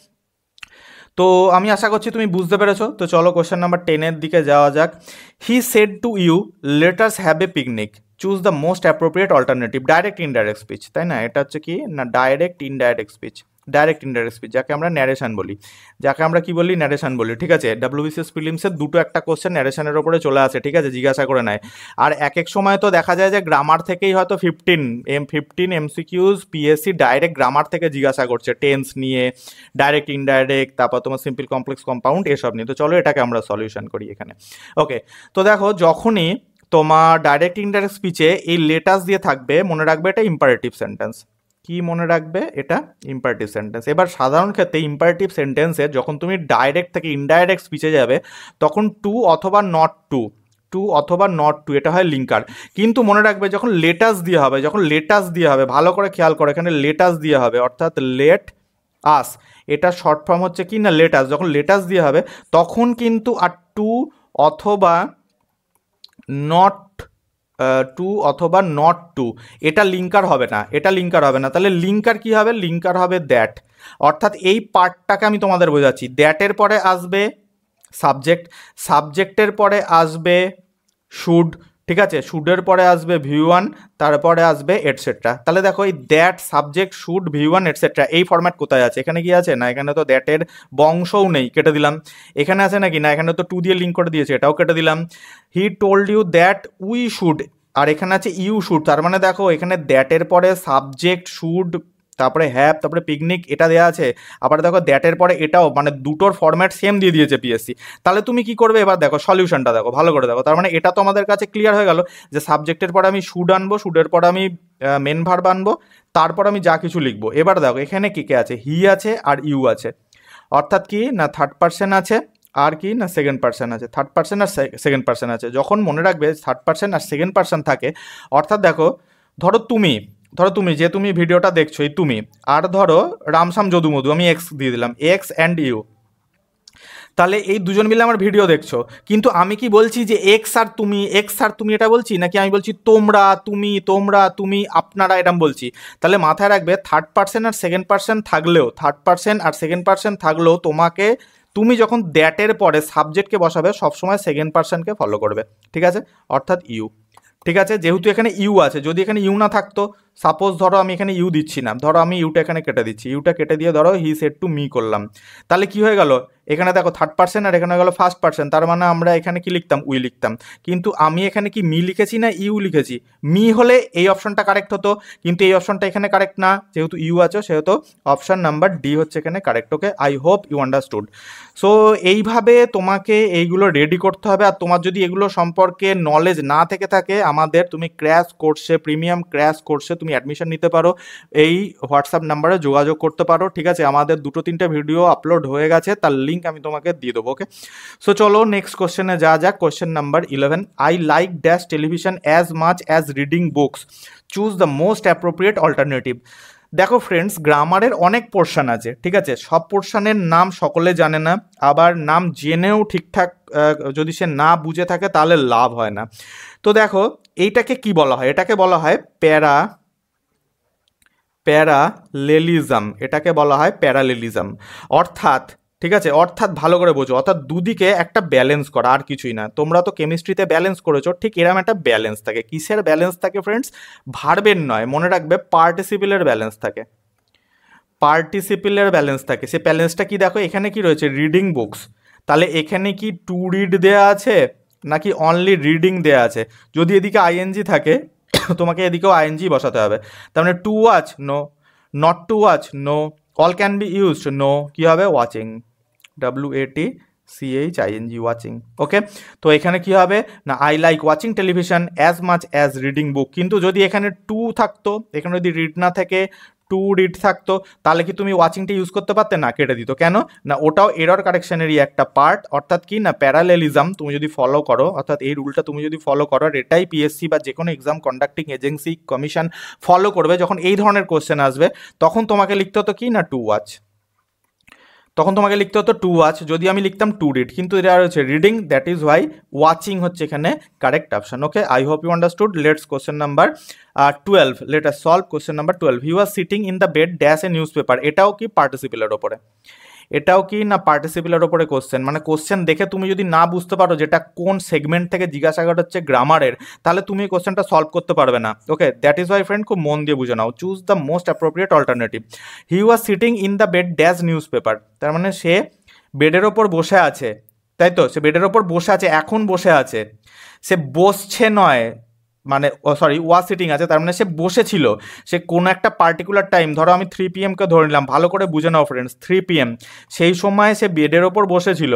তো আমি আশা করছি তুমি বুঝতে পেরেছো তো চলো কোশ্চেন নাম্বার টেনের দিকে যাওয়া যাক he said to you let us have a picnic choose the most appropriate alternative direct indirect speech তাই না এটা হচ্ছে কি না direct indirect speech direct indirect speech যাকে আমরা ন্যারেশান বলি যাকে আমরা কি বলি ন্যারেশান বলি ঠিক আছে ডাব্লিউবিসিএস ফিলিমসের দুটো একটা কোশ্চেন ন্যারেশানের ওপরে চলে আসে ঠিক আছে জিজ্ঞাসা করে নেয় আর এক এক সময় তো দেখা যায় যে গ্রামার থেকেই হয়তো fifteen M fifteen MCQs PSC direct grammar থেকে জিজ্ঞাসা করছে টেন্স নিয়ে ডাইরেক্ট ইনডাইরেক্ট তারপর তোমার সিম্পল কমপ্লেক্স কম্পাউন্ড এসব নিয়ে তো চলো এটাকে আমরা সলিউশন করি এখানে ওকে তো দেখো যখনই তোমার ডাইরেক্ট ইন্ডাইরেক্ট স্পিচে এই লেটাস দিয়ে থাকবে মনে রাখবে এটা ইম্পারেটিভ সেন্টেন্স কি মনে রাখবে এটা ইম্পারটিভ সেন্টেন্স এবার সাধারণ ক্ষেত্রে ইম্পারটিভ সেন্টেন্সে যখন তুমি ডাইরেক্ট থেকে ইনডাইরেক্ট স্পিচে যাবে তখন টু অথবা নট টু টু অথবা নট টু এটা হয় লিঙ্কার কিন্তু মনে রাখবে যখন লেটাস দিয়ে হবে যখন লেটাস দিয়ে হবে ভালো করে খেয়াল করো এখানে লেটাস দিয়ে হবে অর্থাৎ লেট আস এটা শর্ট ফর্ম হচ্ছে কি না লেটাস যখন লেটাস দিয়ে হবে তখন কিন্তু আর টু অথবা নট টু অথবা নট টু এটা লিঙ্কার হবে না এটা লিঙ্কার হবে না তাহলে লিঙ্কার কি হবে লিঙ্কার হবে দ্যাট অর্থাৎ এই পার্টটাকে আমি তোমাদের বোঝাচ্ছি দ্যাটের পরে আসবে সাবজেক্ট সাবজেক্টের পরে আসবে শুড ঠিক আছে শুডের পরে আসবে ভি ওয়ান তারপরে আসবে এটসেট্রা তাহলে দেখো এই that subject should V one etcetera এই ফর্ম্যাট কোথায় আছে এখানে কি আছে না এখানে তো দ্যাটের বংশও নেই কেটে দিলাম এখানে আছে নাকি না এখানে তো টু দিয়ে লিঙ্ক করে দিয়েছে এটাও কেটে দিলাম he told you that we should আর এখানে আছে ইউ শুড তার মানে দেখো এখানে দ্যাটের পরে সাবজেক্ট শুড তারপরে হ্যাপ তারপরে পিকনিক এটা দেওয়া আছে আবার দেখো দ্যাটের পরে এটাও মানে দুটোর ফর্ম্যাট সেম দিয়ে দিয়েছে পিএসসি তাহলে তুমি কি করবে এবার দেখো সলিউশনটা দেখো ভালো করে দেখো তার মানে এটা তো আমাদের কাছে ক্লিয়ার হয়ে গেল যে সাবজেক্টের পরে আমি শুড আনবো শুডের পরে আমি মেন ভার বানবো তারপর আমি যা কিছু লিখবো এবার দেখো এখানে কী কে আছে হি আছে আর ইউ আছে অর্থাৎ কি না থার্ড পার্সন আছে আর কি না সেকেন্ড পার্সন আছে থার্ড পার্সন আর সেকেন্ড পার্সন আছে যখন মনে রাখবে থার্ড পার্সন আর সেকেন্ড পার্সন থাকে অর্থাৎ দেখো ধরো তুমি ধরো তুমি যে তুমি ভিডিওটা দেখছো এই তুমি আর ধরো রামসাম যদু মধু আমি এক্স দিয়ে দিলাম এক্স অ্যান্ড ইউ তাহলে এই দুজন মিলে আমার ভিডিও দেখছো কিন্তু আমি কি বলছি যে এক্স আর তুমি এক্স আর তুমি এটা বলছি নাকি আমি বলছি তোমরা তুমি তোমরা তুমি আপনারা এটা বলছি তাহলে মাথায় রাখবে থার্ড পার্সেন্ট আর সেকেন্ড পার্সেন্ট থাকলেও থার্ড পার্সেন্ট আর সেকেন্ড পার্সেন্ট থাকলেও তোমাকে তুমি যখন দ্যাটের পরে সাবজেক্টকে বসাবে সবসময় সেকেন্ড পার্সনকে ফলো করবে ঠিক আছে অর্থাৎ ইউ ঠিক আছে যেহেতু এখানে ইউ আছে যদি এখানে ইউ না থাকতো সাপোজ ধরো আমি এখানে ইউ দিচ্ছি না ধরো আমি ইউটা এখানে কেটে দিচ্ছি ইউটা কেটে দিয়ে ধরো হি সেট টু মি করলাম তাহলে কি হয়ে গেল এখানে দেখো থার্ড পার্সেন্ট আর এখানে হয়ে গেলো ফার্স্ট পার্সেন্ট তার মানে আমরা এখানে কি লিখতাম উই লিখতাম কিন্তু আমি এখানে কি মি লিখেছি না ইউ লিখেছি মি হলে এই অপশনটা কারেক্ট হতো কিন্তু এই অপশনটা এখানে কারেক্ট না যেহেতু ইউ আছো সেহেতু অপশান নাম্বার ডি হচ্ছে এখানে correct okay I hope you understood so এইভাবে তোমাকে এইগুলো রেডি করতে হবে আর তোমার যদি এগুলো সম্পর্কে নলেজ না থেকে থাকে আমাদের তুমি ক্র্যাশ কোর্সে প্রিমিয়াম ক্র্যাশ কোর্সে তুমি অ্যাডমিশন নিতে পারো এই হোয়াটসঅ্যাপ নাম্বারে যোগাযোগ করতে পারো ঠিক আছে আমাদের দুটো তিনটে ভিডিও আপলোড হয়ে গেছে তার লিঙ্ক আমি তোমাকে দিয়ে দেবো ওকে সো চলো নেক্সট কোশ্চেনে যা যাক question number eleven I like dash television as much as reading books choose the most appropriate alternative দেখো ফ্রেন্ডস গ্রামারের অনেক পোর্শন আছে ঠিক আছে সব পোর্শনের নাম সকলে জানে না আবার নাম জেনেও ঠিকঠাক যদি সে না বুঝে থাকে তাহলে লাভ হয় না তো দেখো এইটাকে কি বলা হয় এটাকে বলা হয় প্যারা প্যারালেলিজম এটাকে বলা হয় প্যারালেলিজম অর্থাৎ ঠিক আছে অর্থাৎ ভালো করে বোঝো অর্থাৎ দুদিকে একটা ব্যালেন্স করা আর কিছুই না তোমরা তো কেমিস্ট্রিতে ব্যালেন্স করেছো ঠিক এরম একটা ব্যালেন্স থাকে কিসের ব্যালেন্স থাকে ফ্রেন্ডস ভার্বের নয় মনে রাখবে পার্টিসিপিলের ব্যালেন্স থাকে পার্টিসিপিলের ব্যালেন্স থাকে সে ব্যালেন্সটা কি দেখো এখানে কি রয়েছে রিডিং বুকস তাহলে এখানে কি টু রিড দেয়া আছে নাকি অনলি রিডিং দেয়া আছে যদি এদিকে আইএনজি থাকে তোমাকে এদিকেও আইএনজি বসাতে হবে তার মানে to watch no not to watch no all can be used no কী হবে watching W A T C H I N G watching okay তো এখানে কি হবে না I like watching television as much as reading book কিন্তু যদি এখানে টু থাকতো এখানে যদি রিড না থেকে টু ডিট থাকতো তাহলে কি তুমি ওয়াচিংটা ইউজ করতে পারতে না কেটে দিত কেন না ওটাও এরর কারেকশানেরই একটা পার্ট অর্থাৎ কি না প্যারালেলিজম তুমি যদি ফলো করো অর্থাৎ এই রুলটা তুমি যদি ফলো করো আর এটাই পিএসসি বা যে কোনো exam conducting agency commission follow করবে যখন এই ধরনের কোশ্চেন আসবে তখন তোমাকে লিখতে হতো কি না টু ওয়াচ তখন তোমাকে লিখতে হতো টু ওয়াচ যদি আমি লিখতাম টু রিড কিন্তু এটা হচ্ছে reading that is why watching হচ্ছে এখানে correct option okay I hope you understood let's question number twelve let us solve question number twelve you are sitting in the bed dash a newspaper এটাও কি পার্টিসিপেলের ওপরে এটাও কি না পার্টিসিপিলার ওপরে question মানে কোশ্চেন দেখে তুমি যদি না বুঝতে পারো যেটা কোন সেগমেন্ট থেকে জিজ্ঞাসা করা হচ্ছে গ্রামারের তাহলে তুমি এই কোশ্চেনটা সলভ করতে পারবে না okay that is why friend খুব মন দিয়ে বুঝে নাও choose the most appropriate alternative he was sitting in the bed dash newspaper তার মানে সে বেডের ওপর বসে আছে তাই তো সে বেডের ওপর বসে আছে এখন বসে আছে সে বসছে নয় মানে সরি ওয়া সিটিং আছে তার মানে সে বসেছিল সে কোনো একটা পার্টিকুলার টাইম ধরো আমি থ্রি পি এমকে ধরে নিলাম ভালো করে বুঝে নাও ফ্রেন্ডস থ্রি এম সেই সময় সে বেডের ওপর বসেছিল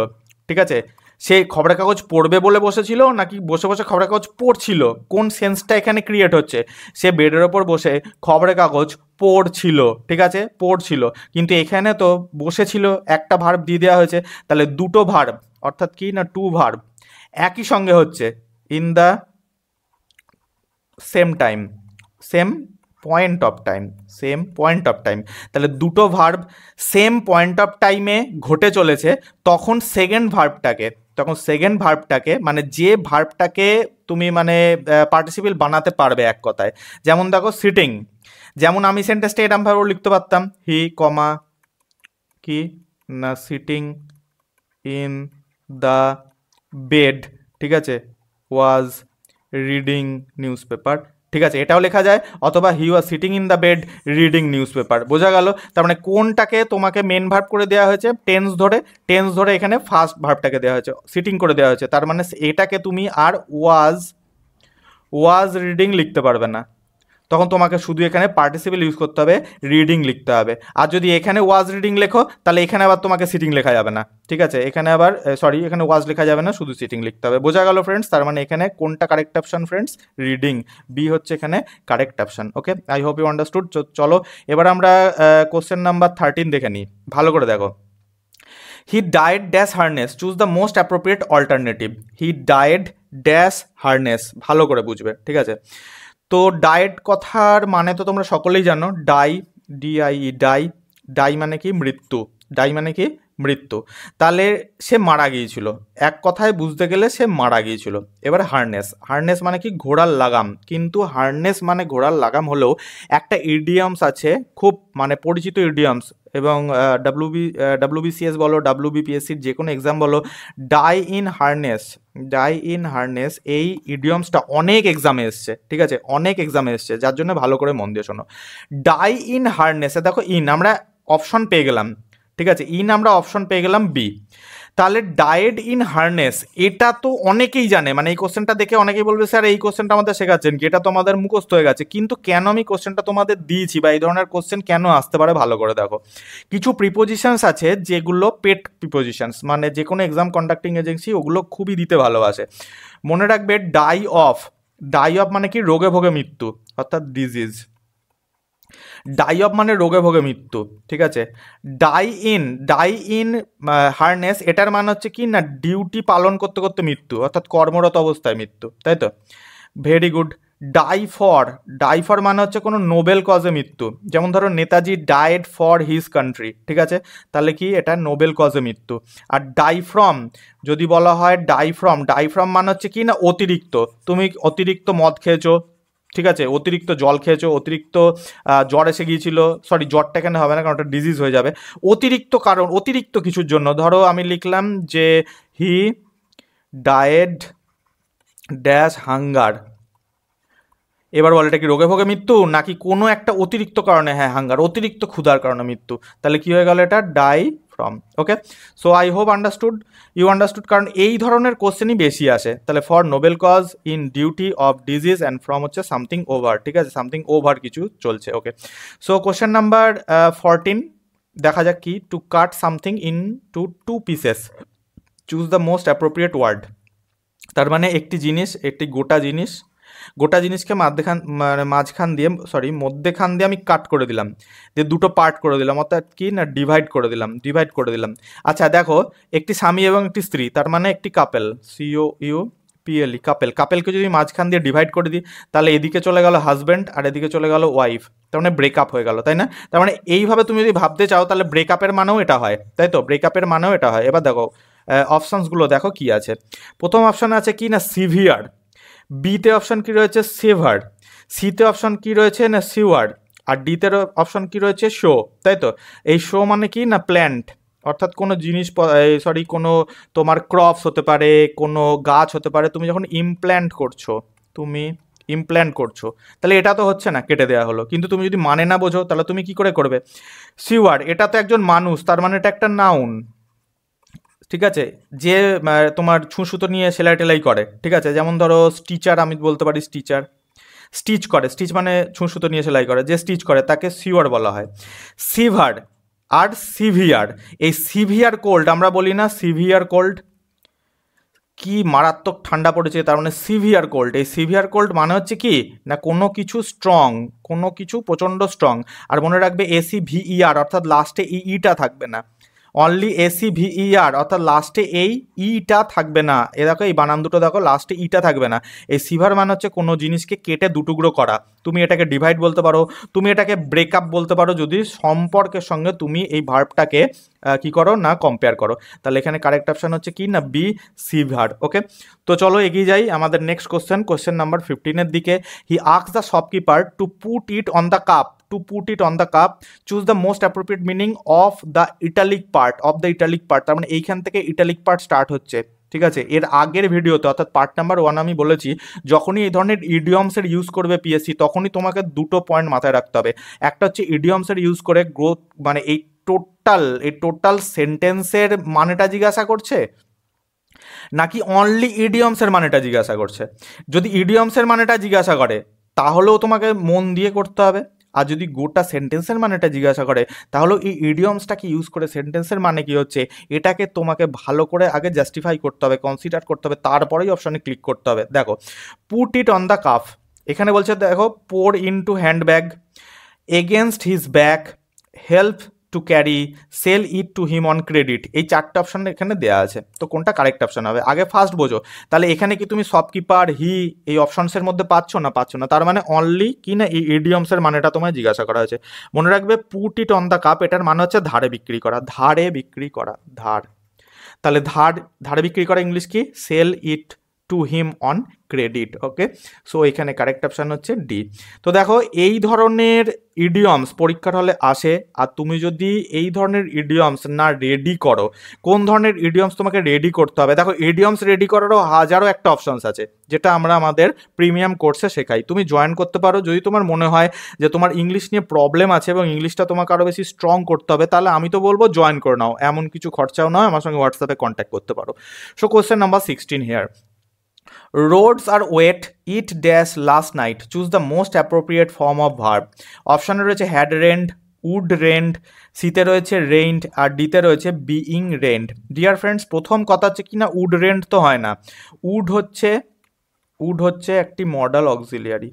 ঠিক আছে সে খবরের কাগজ পড়বে বলে বসেছিল নাকি বসে বসে খবরের কাগজ পড়ছিল কোন সেন্সটা এখানে ক্রিয়েট হচ্ছে সে বেডের ওপর বসে খবরের কাগজ পড়ছিল ঠিক আছে পড়ছিল কিন্তু এখানে তো বসেছিল একটা ভার্ব দিয়ে দেওয়া হয়েছে তাহলে দুটো ভার্ব অর্থাৎ কি না টু ভার্ব একই সঙ্গে হচ্ছে in the same time same point of time same point of time তাহলে দুটো ভার্ব সেম পয়েন্ট অফ টাইমে ঘটে চলেছে তখন সেকেন্ড ভার্বটাকে তখন সেকেন্ড ভার্বটাকে মানে যে ভার্বটাকে তুমি মানে পার্টিসিপিল বানাতে পারবে এক কথায় যেমন দেখো সিটিং যেমন আমি সেন্টেন্সটা এরম ভাবে লিখতে পারতাম হি কমা কি না সিটিং ইন দ্য বেড ঠিক আছে ওয়াজ রিডিং নিউজ পেপার ঠিক আছে এটাও লেখা যায় অথবা he was sitting in the bed reading newspaper বোঝা গেল তার মানে কোনটাকে তোমাকে মেন ভার্ব করে দেওয়া হয়েছে টেন্স ধরে টেন্স ধরে এখানে ফার্স্ট ভার্বটাকে দেওয়া হয়েছে সিটিং করে দেওয়া হয়েছে তার মানে এটাকে তুমি আর ওয়াজ ওয়াজ রিডিং লিখতে পারবে না তখন তোমাকে শুধু এখানে পার্টিসিপেল ইউজ করতে হবে রিডিং লিখতে হবে আর যদি এখানে ওয়াজ রিডিং লেখো তাহলে এখানে আবার তোমাকে সিটিং লেখা যাবে না ঠিক আছে এখানে আবার সরি এখানে ওয়াজ লেখা যাবে না শুধু সিটিং লিখতে হবে বোঝা গেল ফ্রেন্ডস তার মানে এখানে কোনটা correct option friends reading B হচ্ছে এখানে correct option okay I hope you understood চলো এবার আমরা কোশ্চেন নাম্বার থার্টিন দেখে নিই ভালো করে দেখো he died dash harness choose the most appropriate alternative he died dash harness ভালো করে বুঝবে ঠিক আছে তো ডায়েট কথার মানে তো তোমরা সকলেই জানো die D I e, die die মানে কি মৃত্যু ডাই মানে কি মৃত্যু তাহলে সে মারা গিয়েছিল এক কথায় বুঝতে গেলে সে মারা গিয়েছিল এবার হার্নেস হার্নেস মানে কি ঘোড়ার লাগাম কিন্তু হার্নেস মানে ঘোড়ার লাগাম হলেও একটা ইডিয়ামস আছে খুব মানে পরিচিত ইডিয়ামস এবং ডাব্লুবি ডাব্লুবিসিএস বলো ডাব্লুবিপিএসসির যে কোনো এক্সাম বলো die in harness die in harness এই ইডিয়মসটা অনেক এক্সামে এসছে ঠিক আছে অনেক এক্সামে এসছে যার জন্য ভালো করে মন দিয়ে শোনো ডাই ইন হার্নেসে দেখো ইন আমরা অপশন পেয়ে গেলাম ঠিক আছে ইন আমরা অপশন পেয়ে গেলাম বি তাহলে ডায়েড ইন হার্নেস এটা তো অনেকেই জানে মানে এই কোশ্চেনটা দেখে অনেকেই বলবে স্যার এই কোশ্চেনটা আমাদের শেখাচ্ছেন কি এটা তো আমাদের মুখস্থ হয়ে গেছে কিন্তু কেন আমি কোশ্চেনটা তোমাদের দিয়েছি বা এই ধরনের কোশ্চেন কেন আসতে পারে ভালো করে দেখো কিছু প্রিপোজিশনস আছে যেগুলো পেট প্রিপোজিশনস মানে যে কোনো এক্সাম কন্ডাক্টিং এজেন্সি ওগুলো খুবই দিতে ভালোবাসে মনে রাখবে ডাই অফ ডাই অফ মানে কি রোগে ভোগে মৃত্যু অর্থাৎ ডিজিজ ডাই অফ মানে রোগে ভোগে মৃত্যু ঠিক আছে die in die in harness এটার মানে হচ্ছে কি না ডিউটি পালন করতে করতে মৃত্যু অর্থাৎ কর্মরত অবস্থায় মৃত্যু তাই তো very good die for die for মানে হচ্ছে কোনো নোবেল কজে মৃত্যু যেমন ধরো Netaji died for his country ঠিক আছে তাহলে কি এটা নোবেল কজে মৃত্যু আর ডাই ফ্রম যদি বলা হয় ডাই ফ্রম ডাই ফ্রম মানে হচ্ছে কি না অতিরিক্ত তুমি অতিরিক্ত মদ খেয়েছো ঠিক আছে অতিরিক্ত জল খেয়েছো অতিরিক্ত জ্বর এসে গিয়েছিল সরি জ্বরটা কেন হবে না কারণ ওটা ডিজিজ হয়ে যাবে অতিরিক্ত কারণ অতিরিক্ত কিছুর জন্য ধরো আমি লিখলাম যে হি ডায়েড ড্যাশ হাঙ্গার এবার বলে এটা কি রোগে ভোগে মৃত্যু নাকি কোনো একটা অতিরিক্ত কারণে হ্যাঁ হাঙ্গার অতিরিক্ত ক্ষুধার কারণে মৃত্যু তাহলে কি হয়ে গেল এটা die from okay so I hope understood you understood কারণ এই ধরনের কোশ্চেনই বেশি আসে তাহলে for noble cause in duty of disease and from হচ্ছে সামথিং ওভার ঠিক আছে সামথিং ওভার কিছু চলছে okay so question number fourteen দেখা যাক কি to cut something into two pieces choose the most appropriate word তার মানে একটি জিনিস একটি গোটা জিনিস গোটা জিনিসকে মাঝখান মানে মাঝখান দিয়ে সরি মধ্যেখান দিয়ে আমি কাট করে দিলাম দিয়ে দুটো পার্ট করে দিলাম অর্থাৎ কি না ডিভাইড করে দিলাম ডিভাইড করে দিলাম আচ্ছা দেখো একটি স্বামী এবং একটি স্ত্রী তার মানে একটি couple C O U P L E couple কাপেলকে যদি মাঝখান দিয়ে ডিভাইড করে দিই তাহলে এদিকে চলে গেল হাজব্যান্ড আর এদিকে চলে গেল ওয়াইফ তার মানে ব্রেকআপ হয়ে গেল তাই না তার মানে এইভাবে তুমি যদি ভাবতে চাও তাহলে ব্রেকআপের মানেও এটা হয় তাই তো ব্রেকআপের মানেও এটা হয় এবার দেখো অপশানসগুলো দেখো কি আছে প্রথম অপশান আছে কি না সিভিয়ার বিতে অপশান কি রয়েছে সেভার সিতে অপশান কি রয়েছে না সিওয়ার্ড আর ডিতে অপশান কি রয়েছে শো তাই তো এই শো মানে কি না প্ল্যান্ট অর্থাৎ কোনো জিনিস সরি কোনো তোমার ক্রপস হতে পারে কোনো গাছ হতে পারে তুমি যখন ইমপ্ল্যান্ট করছো তুমি ইমপ্ল্যান্ট করছো তাহলে এটা তো হচ্ছে না কেটে দেওয়া হলো কিন্তু তুমি যদি মানে না বোঝো তাহলে তুমি কি করে করবে সিওয়ার্ড এটা তো একজন মানুষ তার মানে এটা একটা নাউন ঠিক আছে যে তোমার ছুঁ সুতো নিয়ে সেলাই টেলাই করে ঠিক আছে যেমন ধরো স্টিচার আমি বলতে পারি স্টিচার স্টিচ করে স্টিচ মানে ছুঁ সুতো নিয়ে সেলাই করে যে স্টিচ করে তাকে সিওয়ার বলা হয় সিভার আর সিভিয়ার এই সিভিয়ার কোল্ড আমরা বলি না সিভিয়ার কোল্ড কি মারাত্মক ঠান্ডা পড়েছে তার মানে সিভিয়ার কোল্ড এই সিভিয়ার কোল্ড মানে হচ্ছে কি না কোনো কিছু স্ট্রং কোনো কিছু প্রচণ্ড স্ট্রং আর মনে রাখবে এসি ভিইআর অর্থাৎ লাস্টে ইটা থাকবে না অনলি এসি ভিইআর অর্থাৎ লাস্টে এই ইটা থাকবে না এ দেখো এই বানান দুটো দেখো লাস্টে ইটা থাকবে না এই সিভার মানে হচ্ছে কোনো জিনিসকে কেটে দুটুকরো করা তুমি এটাকে ডিভাইড বলতে পারো তুমি এটাকে ব্রেকআপ বলতে পারো যদি সম্পর্কের সঙ্গে তুমি এই ভার্বটাকে কি করো না কম্পেয়ার করো তাহলে এখানে কারেক্ট অপশান হচ্ছে কি না বি সিভার ওকে তো চলো এগিয়ে যাই আমাদের নেক্সট কোশ্চেন কোশ্চেন নাম্বার ফিফটিনের দিকে he asks the shopkeeper to put it on the cup to put it on the cup choose the most appropriate meaning of the italic part of the italic part তার মানে এইখান থেকে italic part start হচ্ছে ঠিক আছে এর আগের ভিডিওতে অর্থাৎ পার্ট নাম্বার ওয়ান আমি বলেছি যখনই এই ধরনের ইডিয়মসের ইউজ করবে পিএসসি তখনই তোমাকে দুটো পয়েন্ট মাথায় রাখতে হবে একটা হচ্ছে ইডিয়মসের ইউজ করে গ্রোথ মানে এই টোটাল এই টোটাল সেন্টেন্সের মানেটা জিজ্ঞাসা করছে নাকি অনলি ইডিয়মসের মানেটা জিজ্ঞাসা করছে যদি ইডিয়মসের মানেটা জিজ্ঞাসা করে তাহলেও তোমাকে মন দিয়ে করতে হবে আর যদি গোটা সেন্টেন্সের মানেটা জিজ্ঞাসা করে তাহলে এই ইডিয়মসটাকে ইউজ করে সেন্টেন্সের মানে কি হচ্ছে এটাকে তোমাকে ভালো করে আগে জাস্টিফাই করতে হবে কনসিডার করতে হবে তারপরেই অপশানে ক্লিক করতে হবে দেখো put it on the cuff এখানে বলছে দেখো pour in to handbag against his back help to carry sell it to him on credit এই চারটে অপশান এখানে দেওয়া আছে তো কোনটা কারেক্ট অপশান হবে আগে ফার্স্ট বোঝো তাহলে এখানে কি তুমি শপকিপার হি এই অপশানসের মধ্যে পাচ্ছ না পাচ্ছ না তার মানে অনলি কি না এই ইডিয়মসের মানেটা তোমায় জিজ্ঞাসা করা হয়েছে মনে রাখবে put it on the cup এটার মানে হচ্ছে ধারে বিক্রি করা ধারে বিক্রি করা ধার তাহলে ধার ধারে বিক্রি করা ইংলিশ কি sell it to him on credit okay so এখানে কারেক্ট অপশান হচ্ছে ডি তো দেখো এই ধরনের ইডিয়মস পরীক্ষার হলে আসে আর তুমি যদি এই ধরনের ইডিয়মস না রেডি করো কোন ধরনের ইডিয়মস তোমাকে রেডি করতে হবে দেখো ইডিয়মস রেডি করারও হাজারো একটা অপশানস আছে যেটা আমরা আমাদের প্রিমিয়াম কোর্সে শেখাই তুমি জয়েন করতে পারো যদি তোমার মনে হয় যে তোমার ইংলিশ নিয়ে প্রবলেম আছে এবং ইংলিশটা তোমাকে আরও বেশি স্ট্রং করতে হবে তাহলে আমি তো বলবো জয়েন করে নাও এমন কিছু খরচাও নয় আমার সঙ্গে হোয়াটসঅ্যাপে কন্ট্যাক্ট করতে পারো so question number sixteen here roads are wet it dash last night choose the most appropriate form of verb অপশানে রয়েছে হ্যাড রেন্ড উড রেন্ড সিতে রয়েছে রেন্ড আর ডিতে রয়েছে বিইং রেন্ট ডিয়ার ফ্রেন্ডস প্রথম কথা হচ্ছে কি না উড রেন্ট তো হয় না উড হচ্ছে উড হচ্ছে একটি মডাল অক্সিলিয়ারি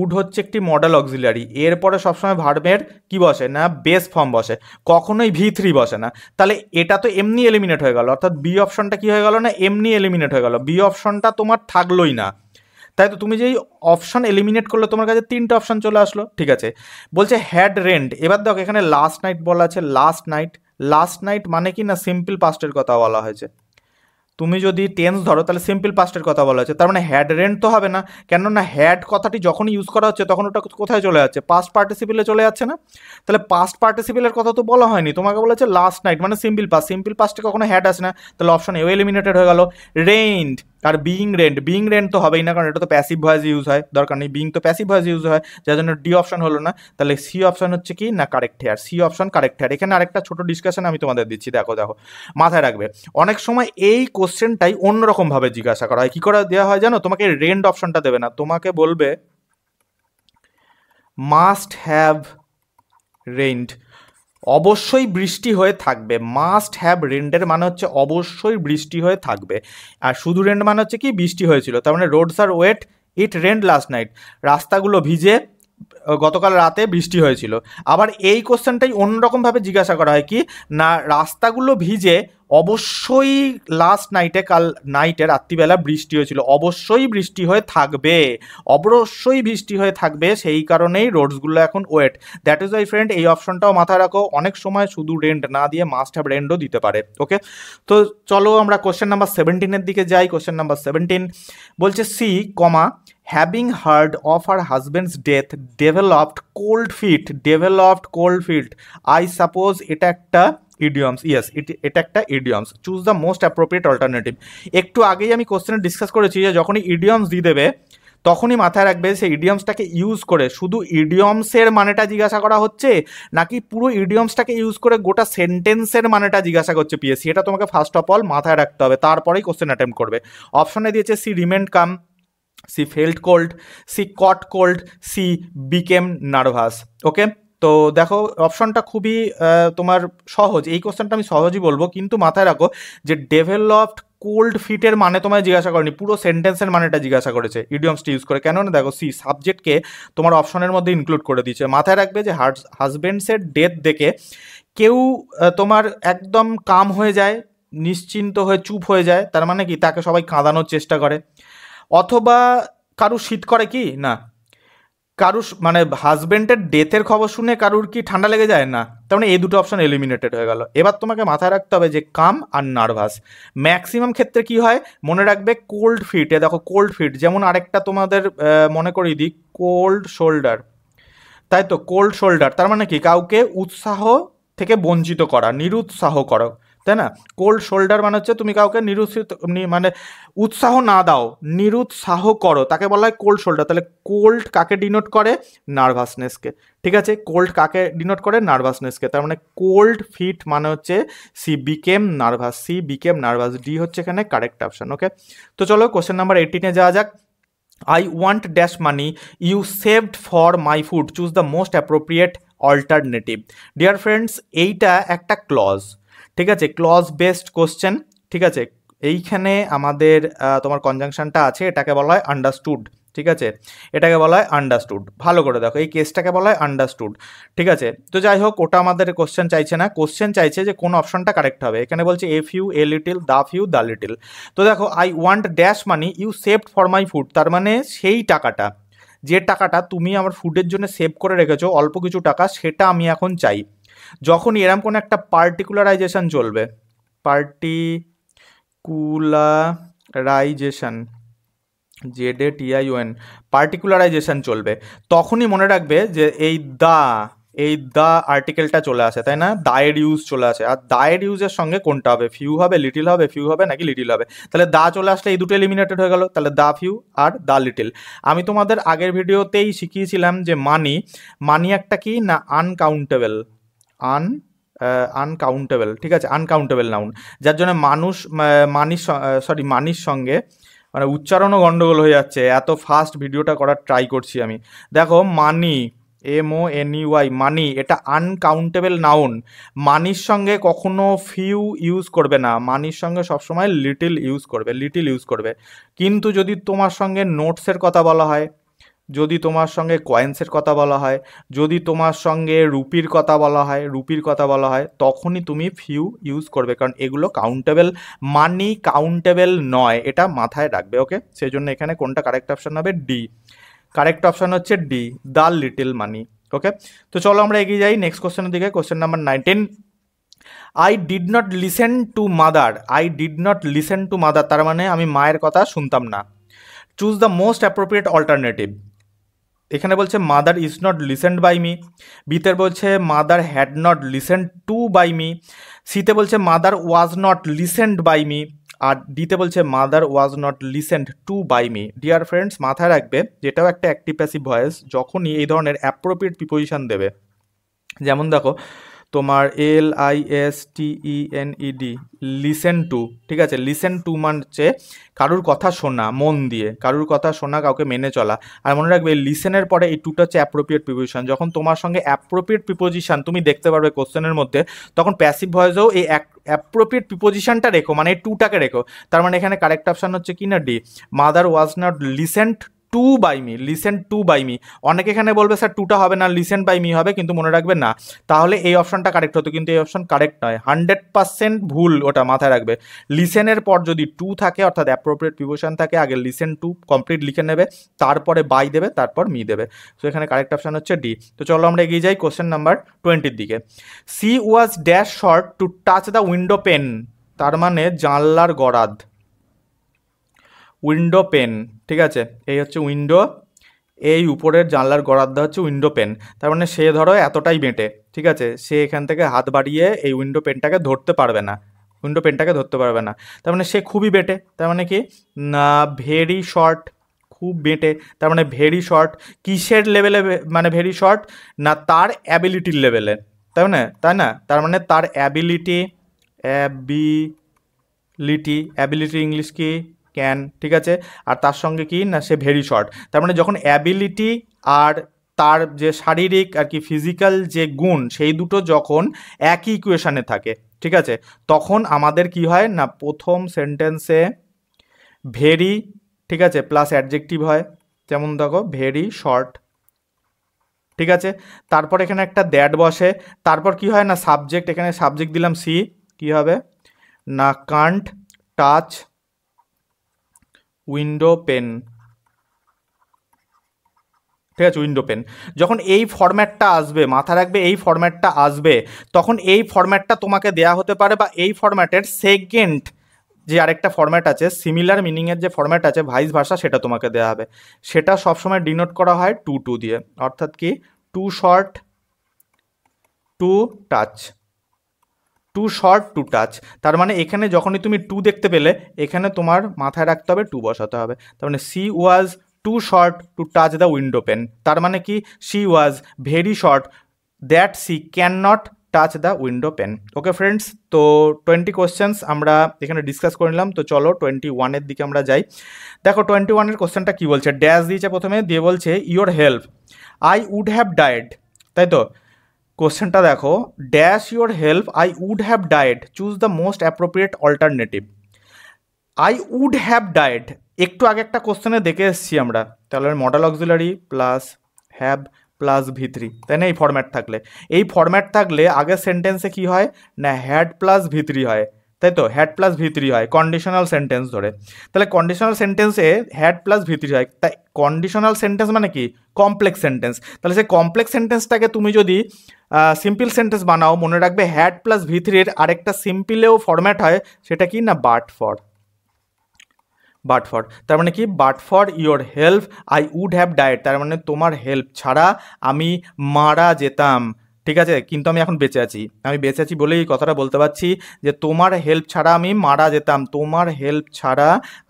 উড হচ্ছে একটি মডেল অক্সিলারি এরপরে সবসময় ভার্বের কি বসে না বেস ফর্ম বসে কখনোই ভি থ্রি বসে না তাহলে এটা তো এমনি এলিমিনেট হয়ে গেল অর্থাৎ বি অপশনটা কি হয়ে গেল না এমনি এলিমিনেট হয়ে গেল বি অপশনটা তোমার থাকলোই না তাই তো তুমি যেই অপশন এলিমিনেট করলে তোমার কাছে তিনটে অপশন চলে আসলো ঠিক আছে বলছে হ্যাড রেন্ট এবার দেখো এখানে লাস্ট নাইট বলা আছে লাস্ট নাইট লাস্ট নাইট মানে কি না সিম্পল পাস্টের কথা বলা হয়েছে তুমি যদি টেন্স ধরো তাহলে সিম্পল পাস্টের কথা বলা হচ্ছে তার মানে হ্যাড রেন্ট তো হবে না কেননা হ্যাড কথাটি যখনই ইউজ করা হচ্ছে তখন ওটা কোথায় চলে যাচ্ছে পাস্ট পার্টিসিপিলে চলে যাচ্ছে না তাহলে পাস্ট পার্টিসিপিলের কথা তো বলা হয়নি তোমাকে বলেছে লাস্ট নাইট মানে সিম্পল পাস্ট সিম্পল পাস্টে কখনো হ্যাড আসে না তাহলে অপশন এও এলিমিনেটেড হয়ে গেল রেইন্ড আর বিং রেন্ট বিং রেন্ট তো হবেই না কারণ এটা তো প্যাসিভ ভয়েস ইউজ হয় দরকার নেই বিং তো প্যাসিভ ভয়েস ইউজ হয় যার জন্য ডি অপশন হলো না তাহলে সি অপশন হচ্ছে কি না correct here C option correct here এখানে আরেকটা ছোট ডিসকাশন আমি তোমাদের দিচ্ছি দেখো দেখো মাথায় রাখবে অনেক সময় এই কোশ্চেনটাই অন্যরকমভাবে জিজ্ঞাসা করা হয় কী করে দেওয়া হয় জানো তোমাকে রেন্ট অপশনটা দেবে না তোমাকে বলবে মাস্ট হ্যাভ রেন্ট অবশ্যই বৃষ্টি হয়ে থাকবে মাস্ট হ্যাভ রেন্ডের মানে হচ্ছে অবশ্যই বৃষ্টি হয়ে থাকবে আর শুধু রেন্ড মানে হচ্ছে কি বৃষ্টি হয়েছিল তার মানে roads are wet it rained last night রাস্তাগুলো ভিজে গতকাল রাতে বৃষ্টি হয়েছিল আবার এই কোশ্চেনটাই অন্যরকমভাবে জিজ্ঞাসা করা হয় কি না রাস্তাগুলো ভিজে অবশ্যই লাস্ট নাইটে কাল নাইটে রাত্রিবেলা বৃষ্টি হয়েছিল অবশ্যই বৃষ্টি হয়ে থাকবে অবশ্যই বৃষ্টি হয়ে থাকবে সেই কারণেই রোডসগুলো এখন wet that is why friend এই অপশনটাও মাথায় রাখো অনেক সময় শুধু রেন্ট না দিয়ে মাস্ট হ্যাভ রেন্টও দিতে পারে ওকে তো চলো আমরা কোশ্চেন নাম্বার সেভেন্টিনের দিকে যাই কোশ্চেন নাম্বার সেভেন্টিন বলছে she comma having heard of her husband's death developed cold feet developed cold feet I suppose এটা একটা ইডিয়মস ইয়েস এটা একটা idioms choose the most appropriate alternative একটু আগেই আমি কোশ্চেনে ডিসকাস করেছি যে যখনই ইডিয়মস দিয়ে দেবে তখনই মাথায় রাখবে সেই ইডিয়মসটাকে ইউজ করে শুধু ইডিয়মসের মানেটা জিজ্ঞাসা করা হচ্ছে নাকি পুরো ইডিয়মসটাকে ইউজ করে গোটা সেন্টেন্সের মানেটা জিজ্ঞাসা করছে পিএসসি এটা তোমাকে ফার্স্ট অফ অল মাথায় রাখতে হবে তারপরেই কোশ্চেন অ্যাটেম্প করবে অপশনে দিয়েছে she remained calm she felt cold she caught cold she became nervous okay তো দেখো অপশনটা খুবই তোমার সহজ এই কোশ্চেনটা আমি সহজই বলবো কিন্তু মাথায় রাখো যে ডেভেলপড কোল্ড ফিটের মানে তোমায় জিজ্ঞাসা করেনি পুরো সেন্টেন্সের মানেটা জিজ্ঞাসা করেছে ইডিয়মসটি ইউজ করে কেননা দেখো সি সাবজেক্টকে তোমার অপশনের মধ্যে ইনক্লুড করে দিয়েছে মাথায় রাখবে যে হাজবেন্ডসের ডেথ দেখে কেউ তোমার একদম কাম হয়ে যায় নিশ্চিন্ত হয়ে চুপ হয়ে যায় তার মানে কি তাকে সবাই কাঁদানোর চেষ্টা করে অথবা কারু শীত করে কি না কারুর মানে হাজব্যান্ডের ডেথের খবর শুনে কারুর কি ঠান্ডা লেগে যায় না তার মানে এই দুটো অপশন এলিমিনেটেড হয়ে গেল এবার তোমাকে মাথায় রাখতে হবে যে কাম আর নার্ভাস ম্যাক্সিমাম ক্ষেত্রে কি হয় মনে রাখবে কোল্ড ফিট এ দেখো কোল্ড ফিট যেমন আরেকটা তোমাদের মনে করিয়ে দিই কোল্ড শোল্ডার তাই তো কোল্ড শোল্ডার তার মানে কি কাউকে উৎসাহ থেকে বঞ্চিত করা নিরুৎসাহ করা তাই না কোল্ড শোল্ডার মানে হচ্ছে তুমি কাউকে নিরুৎসিত মানে উৎসাহ না দাও নিরুৎসাহ করো তাকে বলা হয় কোল্ড শোল্ডার তাহলে কোল্ড কাকে ডিনোট করে নার্ভাসনেসকে ঠিক আছে কোল্ড কাকে ডিনোট করে নার্ভাসনেসকে তার মানে কোল্ড ফিট মানে হচ্ছে she became nervous she became nervous D হচ্ছে এখানে কারেক্ট অপশান ওকে তো চলো কোশ্চেন নাম্বার এইটিনে যাওয়া যাক I want dash money you saved for my food choose the most appropriate alternative dear friends এইটা একটা ক্লজ ঠিক আছে ক্লজ বেসড কোশ্চেন ঠিক আছে এইখানে আমাদের তোমার কনজাংশনটা আছে এটাকে বলা হয় আন্ডারস্টুড ঠিক আছে এটাকে বলা হয় আন্ডারস্টুড ভালো করে দেখো এই কেসটাকে বলা হয় আন্ডারস্টুড ঠিক আছে তো যাই হোক ওটা আমাদের কোশ্চেন চাইছে না কোশ্চেন চাইছে যে কোন অপশনটা কারেক্ট হবে এখানে বলছে few a little the few the little তো দেখো I want dash money you saved for my food তার মানে সেই টাকাটা যে টাকাটা তুমি আমার ফুডের জন্য সেভ করে রেখেছো অল্প কিছু টাকা সেটা আমি এখন চাই যখনই এরম কোনো একটা পার্টিকুলারাইজেশন চলবে পার্টিকুলারাইজেশন জেডে টিআইওএন পার্টিকুলারাইজেশন চলবে তখনই মনে রাখবে যে এই দা এই দা আর্টিকেলটা চলে আসে তাই না দায়ের ইউজ চলে আসে আর দায়ের ইউজের সঙ্গে কোনটা হবে ফিউ হবে লিটিল হবে ফিউ হবে নাকি লিটিল হবে তাহলে দা চলে আসলে এই দুটো এলিমিনেটেড হয়ে গেল তাহলে দা ফিউ আর দা লিটিল আমি তোমাদের আগের ভিডিওতেই শিখিয়েছিলাম যে মানি মানি একটা কি না আনকাউন্টেবল আন আনকাউন্টেবল ঠিক আছে আনকাউন্টেবল নাউন যার জন্য মানুষ মানির সরি মানির সঙ্গে মানে উচ্চারণও গণ্ডগোল হয়ে যাচ্ছে এত ফাস্ট ভিডিওটা করার ট্রাই করছি আমি দেখো money M O N U I money এটা আনকাউন্টেবল নাউন মানির সঙ্গে কখনো ফিউ ইউজ করবে না মানির সঙ্গে সবসময় লিটিল ইউজ করবে লিটিল ইউজ করবে কিন্তু যদি তোমার সঙ্গে নোটসের কথা বলা হয় যদি তোমার সঙ্গে কয়েন্সের কথা বলা হয় যদি তোমার সঙ্গে রুপির কথা বলা হয় রুপির কথা বলা হয় তখনই তুমি ফিউ ইউজ করবে কারণ এগুলো কাউন্টেবল মানি কাউন্টেবল নয় এটা মাথায় রাখবে ওকে সেই জন্য এখানে কোনটা কারেক্ট অপশান হবে ডি কারেক্ট অপশান হচ্ছে D the little money okay তো চলো আমরা এগিয়ে যাই নেক্সট কোশ্চেনের দিকে question number nineteen I did not listen to mother I did not listen to mother তার মানে আমি মায়ের কথা শুনতাম না choose the most appropriate alternative এখানে বলছে mother is not listened by me বিতে বলছে mother had not listened to by me সিতে বলছে mother was not listened by me আর ডিতে বলছে mother was not listened to by me dear friends মাথায় রাখবে যেটাও একটা অ্যাক্টিভ প্যাসিভ ভয়েস যখনই এই ধরনের অ্যাপ্রোপ্রিয়েট প্রিপোজিশন দেবে যেমন দেখো তোমার L I S T E N E D listen to ঠিক আছে লিসেন টু মানছে কারুর কথা শোনা মন দিয়ে কারুর কথা শোনা কাউকে মেনে চলা আর মনে রাখবে লিসেনের পরে এই টুটা হচ্ছে অ্যাপ্রোপ্রিয়েট প্রিপোজিশন যখন তোমার সঙ্গে অ্যাপ্রোপ্রিয়েট প্রিপোজিশন তুমি দেখতে পারবে কোশ্চেনের মধ্যে তখন প্যাসিভ ভয়েসেও এই অ্যাপ্রোপ্রিয়েট প্রিপোজিশনটা রেখো মানে এই টুটাকে রেখো তার মানে এখানে কারেক্ট অপশান হচ্ছে কি না D mother was not listened to by me listen to by me অনেকে এখানে বলবে স্যার টুটা হবে না লিসেন বাই মি হবে কিন্তু মনে রাখবে না তাহলে এই অপশনটা কারেক্ট হতো কিন্তু এই অপশন কারেক্ট নয় হান্ড্রেড পার্সেন্ট ভুল ওটা মাথায় রাখবে লিসেনের পর যদি টু থাকে অর্থাৎ অ্যাপ্রোপ্রিয়েট প্রিপোশন থাকে আগে লিসেন টু কমপ্লিট লিখে নেবে তারপরে বাই দেবে তারপর মি দেবে তো এখানে কারেক্ট অপশান হচ্ছে ডি তো চলো আমরা এগিয়ে যাই কোশ্চেন নাম্বার টোয়েন্টির দিকে she was dash short to touch the window pane তার মানে জানলার গরাদ উইন্ডো পেন ঠিক আছে এই হচ্ছে উইন্ডো এই উপরের জানলার গড়াদ্দা হচ্ছে উইন্ডো পেন তার মানে সে ধরো এতটাই বেঁটে ঠিক আছে সে এখান থেকে হাত বাড়িয়ে এই উইন্ডো পেনটাকে ধরতে পারবে না উইন্ডো পেনটাকে ধরতে পারবে না তার মানে সে খুবই বেটে তার মানে কি না ভেরি শর্ট খুব বেটে তার মানে ভেরি শর্ট কিসের লেভেলে মানে ভেরি শর্ট না তার অ্যাবিলিটির লেভেলে তাই মানে তাই না তার মানে তার অ্যাবিলিটি অ্যাবিলিটি অ্যাবিলিটি ইংলিশ কি ক্যান ঠিক আছে আর তার সঙ্গে কি না সে ভেরি শর্ট তার মানে যখন অ্যাবিলিটি আর তার যে শারীরিক আর কি ফিজিক্যাল যে গুণ সেই দুটো যখন একই ইকুয়েশানে থাকে ঠিক আছে তখন আমাদের কি হয় না প্রথম সেন্টেন্সে ভেরি ঠিক আছে প্লাস অ্যাডজেক্টিভ হয় যেমন দেখো ভেরি শর্ট ঠিক আছে তারপর এখানে একটা দ্যাট বসে তারপর কি হয় না সাবজেক্ট এখানে সাবজেক্ট দিলাম সি কি হবে না কান্ট টাচ উইন্ডো পেন ঠিক আছে উইন্ডো পেন যখন এই ফরম্যাটটা আসবে মাথা রাখবে এই ফরম্যাটটা আসবে তখন এই ফরম্যাটটা তোমাকে দেয়া হতে পারে বা এই ফরম্যাটের সেকেন্ড যে আরেকটা ফর্ম্যাট আছে সিমিলার মিনিংয়ের যে ফর্ম্যাট আছে ভাইস ভাষা সেটা তোমাকে দেওয়া হবে সেটা সবসময় ডিনোট করা হয় টু টু দিয়ে অর্থাৎ কি too short to touch too short to touch তার মানে এখানে যখনই তুমি টু দেখতে পেলে এখানে তোমার মাথায় রাখতে হবে টু বসাতে হবে তার মানে she was too short to touch the window pane তার মানে কি she was very short that she can not touch the window pane okay friends তো টোয়েন্টি কোয়েশ্চেন্স আমরা এখানে ডিসকাস করে নিলাম তো চলো টোয়েন্টি ওয়ানের দিকে আমরা যাই দেখো টোয়েন্টি ওয়ানের কোয়েশ্চেনটা কী বলছে ড্যাশ দিয়েছে প্রথমে দিয়ে বলছে your help I would have died তাই তো কোশ্চেনটা দেখো dash your help I would have died choose the most appropriate alternative I would have died একটু আগে একটা কোশ্চেনে দেখে এসেছি আমরা তাহলে modal auxiliary plus have plus three তাই না এই ফরম্যাট থাকলে এই ফরম্যাট থাকলে আগের সেন্টেন্সে কি হয় না হ্যাড প্লাস ভিত্রি হয় তাই তো হ্যাড প্লাস ভিতরি হয় কন্ডিশনাল সেন্টেন্স ধরে তাহলে কন্ডিশনাল সেন্টেন্সে হ্যাড প্লাস ভিতরি হয় তাই কন্ডিশনাল সেন্টেন্স মানে কি কমপ্লেক্স সেন্টেন্স তাহলে সেই কমপ্লেক্স সেন্টেন্সটাকে তুমি যদি সিম্পল সেন্টেন্স বানাও মনে রাখবে হ্যাড প্লাস ভিতরির আরেকটা সিম্পলেও ফরম্যাট হয় সেটা কি না বাট ফর বাট ফর তার মানে কি but for your help I would have died তার মানে তোমার হেল্প ছাড়া আমি মারা যেতাম ঠিক আছে কিন্তু আমি এখন বেঁচে আছি আমি বেঁচে আছি বলেই কথাটা বলতে পারছি যে তোমার হেল্প ছাড়া আমি মারা যেতাম তোমার হেল্প ছাড়া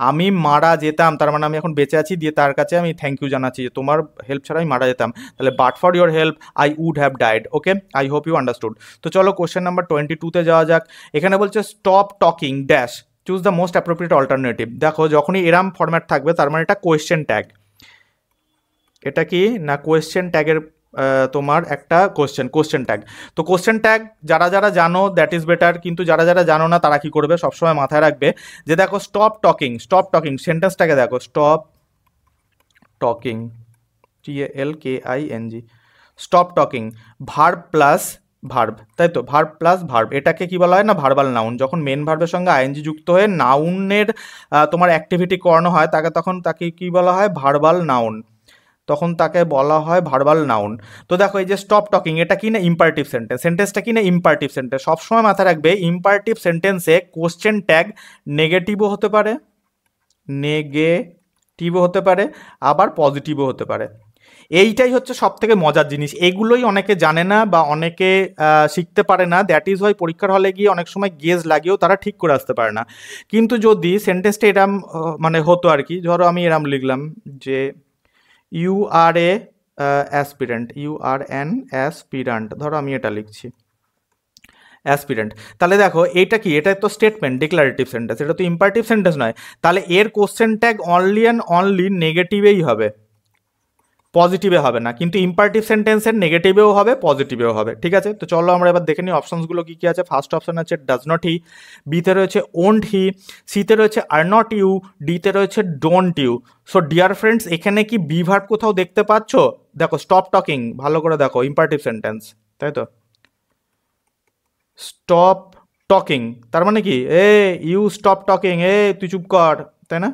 আমি মারা যেতাম তার মানে আমি এখন বেঁচে আছি দিয়ে তার কাছে আমি থ্যাংক ইউ জানাচ্ছি যে তোমার হেল্প ছাড়া আমি মারা যেতাম তাহলে but for your help I would have died okay I hope you understood তো চলো কোশ্চেন নাম্বার টোয়েন্টি টুতে যাওয়া যাক এখানে বলছে stop talking dash choose the most appropriate alternative দেখো যখনই এরাম ফরম্যাট থাকবে তার মানে এটা কোয়েশ্চেন ট্যাগ এটা কি না কোয়েশ্চেন ট্যাগের তোমার একটা কোশ্চেন কোশ্চেন ট্যাগ তো কোশ্চেন ট্যাগ যারা যারা জানো দ্যাট ইজ বেটার কিন্তু যারা যারা জানো না তারা কি করবে সবসময় মাথায় রাখবে যে দেখো স্টপ টকিং স্টপ টকিং সেন্টেন্সটাকে দেখো stop talking T L K I N G stop talking verb plus verb তাই তো ভার্ব প্লাস ভার্ব এটাকে কি বলা হয় না ভার্বাল নাউন যখন মেন ভার্বের সঙ্গে আইএনজি যুক্ত হয়ে নাউনের তোমার অ্যাক্টিভিটি করানো হয় তাকে তখন তাকে কি বলা হয় ভার্বাল নাউন তখন তাকে বলা হয় ভার্বাল নাউন তো দেখো এই যে স্টপ টকিং এটা কি না ইম্পারেটিভ সেন্টেন্স সেন্টেন্সটা কি না ইম্পারেটিভ সেন্টেন্স সবসময় মাথায় রাখবে ইম্পারেটিভ সেন্টেন্সে কোশ্চেন ট্যাগ নেগেটিভও হতে পারে নেগেটিভও হতে পারে আবার পজিটিভও হতে পারে এইটাই হচ্ছে সব থেকে মজার জিনিস এগুলোই অনেকে জানে না বা অনেকে শিখতে পারে না দ্যাট ইজ হয় পরীক্ষার হলে গিয়ে অনেক সময় গেজ লাগিয়েও তারা ঠিক করে আসতে পারে না কিন্তু যদি সেন্টেন্সটা এরম মানে হতো আর কি ধরো আমি এরম লিখলাম যে you are a aspirant you are an aspirant ধরো আমি এটা লিখছি অ্যাসপিরেন্ট তাহলে দেখো এটা কি এটা তো স্টেটমেন্ট ডিক্লারেটিভ সেন্টেন্স এটা তো ইম্পারটিভ সেন্টেন্স নয় তাহলে এর question tag only and only নেগেটিভেই হবে পজিটিভে হবে না কিন্তু ইম্পারটিভ সেন্টেন্সের নেগেটিভেও হবে পজিটিভেও হবে ঠিক আছে তো চলো আমরা এবার দেখে নিই অপশানসগুলো কী কী আছে ফার্স্ট অপশান আছে ডাজ নট হি বিতে রয়েছে ওন্ট হি সিতে রয়েছে আর নট ইউ ডিতে রয়েছে don't you so dear friends এখানে কি বি ভার্ব কোথাও দেখতে পাচ্ছ দেখো স্টপ টকিং ভালো করে দেখো ইম্পারটিভ সেন্টেন্স তাই তো স্টপ টকিং তার মানে কি এ ইউ স্টপ টকিং এ তুই চুপ কর তাই না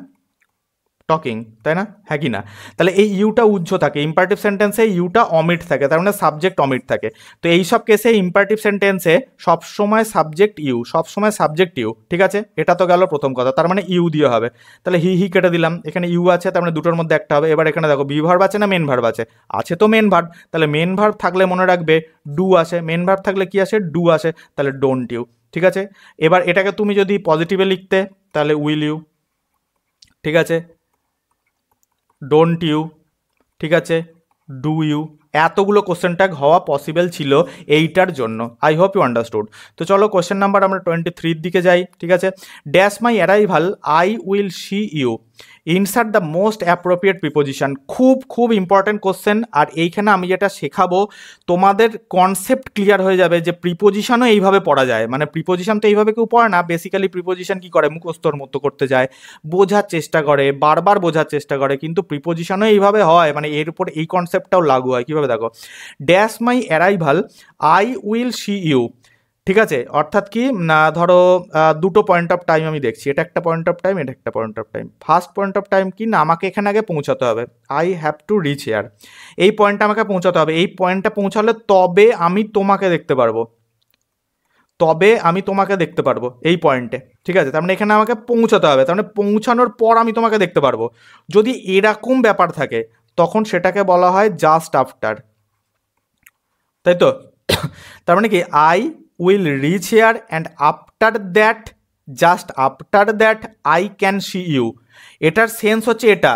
টকিং তাই না হ্যাঁ কি না তাহলে এই ইউটা উজ্জ থাকে ইম্পারটিভ সেন্টেন্সে ইউটা অমিট থাকে তার মানে সাবজেক্ট অমিট থাকে তো এই সব কেসে ইম্পারটিভ সেন্টেন্সে সবসময় সাবজেক্ট ইউ সবসময় সাবজেক্ট ইউ ঠিক আছে এটা তো গেল প্রথম কথা তার মানে ইউ দিয়ে হবে তাহলে হি হি কেটে দিলাম এখানে ইউ আছে তার মানে দুটোর মধ্যে একটা হবে এবার এখানে দেখো বি ভার্ব আছে না মেন ভার্ব আছে আছে তো মেন ভার্ব তাহলে মেন ভার্ব থাকলে মনে রাখবে ডু আছে মেন ভার্ব থাকলে কি আসে ডু আসে তাহলে ডোন্ট ইউ ঠিক আছে এবার এটাকে তুমি যদি পজিটিভে লিখতে তাহলে উইল ইউ ঠিক আছে ডোন্ট ইউ ঠিক আছে ডু ইউ এতগুলো কোশ্চেন ট্যাগ হওয়া পসিবল ছিল এইটার জন্য আই হোপ ইউ আন্ডারস্টুড তো চলো কোশ্চেন নাম্বার আমরা টোয়েন্টি থ্রির দিকে যাই ঠিক আছে dash my arrival I will see you insert the most appropriate preposition খুব খুব ইম্পর্ট্যান্ট কোশ্চেন আর এইখানে আমি যেটা শেখাবো তোমাদের কনসেপ্ট ক্লিয়ার হয়ে যাবে যে প্রিপোজিশনও এইভাবে পড়া যায় মানে প্রিপোজিশন তো এইভাবে কেউ পড়ে না বেসিক্যালি প্রিপোজিশন কি করে মুখস্থর মতো করতে যায় বোঝার চেষ্টা করে বারবার বোঝার চেষ্টা করে কিন্তু প্রিপোজিশনও এইভাবে হয় মানে এর উপর এই কনসেপ্টটাও লাগু হয় কীভাবে দেখো dash my arrival I will see you ঠিক আছে অর্থাৎ কি না ধরো দুটো পয়েন্ট অফ টাইম আমি দেখছি এটা একটা পয়েন্ট অফ টাইম এটা একটা point of time first point of time কি না আমাকে এখানে আগে পৌঁছাতে হবে I have to reach here এই পয়েন্টটা আমাকে পৌঁছাতে হবে এই পয়েন্টটা পৌঁছালে তবে আমি তোমাকে দেখতে পারবো তবে আমি তোমাকে দেখতে পারবো এই পয়েন্টে ঠিক আছে তার মানে এখানে আমাকে পৌঁছাতে হবে তার মানে পৌঁছানোর পর আমি তোমাকে দেখতে পারবো যদি এরকম ব্যাপার থাকে তখন সেটাকে বলা হয় জাস্ট আফটার তাই তো তার মানে কি I will reach here and after that just after that I can see you এটার সেন্স হচ্ছে এটা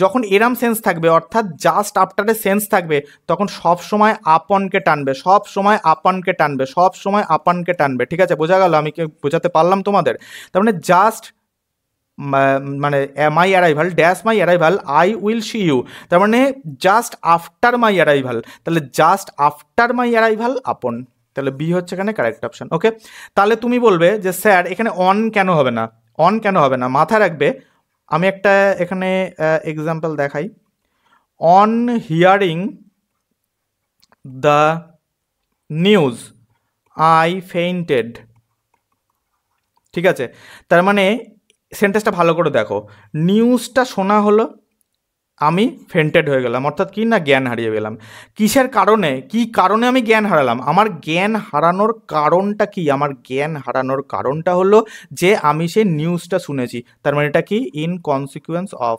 যখন এরাম সেন্স থাকবে অর্থাৎ জাস্ট আফটারে সেন্স থাকবে তখন সব সময় আপনকে টানবে সব সময় আপনকে টানবে সব সময় আপনকে টানবে ঠিক আছে বোঝা গেল আমি বোঝাতে পারলাম তোমাদের তার মানে জাস্ট মানে my arrival dash my arrival I will see you তার মানে জাস্ট আফটার মাই অ্যারাইভাল তাহলে just after my arrival upon তাহলে বি হচ্ছে এখানে কারেক্ট অপশান ওকে তাহলে তুমি বলবে যে স্যার এখানে অন কেন হবে না অন কেন হবে না মাথা রাখবে আমি একটা এখানে এক্সাম্পল দেখাই on hearing the news I fainted ঠিক আছে তার মানে সেন্টেন্সটা ভালো করে দেখো নিউজটা শোনা হলো আমি ফেন্টেড হয়ে গেলাম অর্থাৎ কি না জ্ঞান হারিয়ে গেলাম কিসের কারণে কি কারণে আমি জ্ঞান হারালাম আমার জ্ঞান হারানোর কারণটা কি আমার জ্ঞান হারানোর কারণটা হলো যে আমি সেই নিউজটা শুনেছি তার মানে এটা কি in consequence of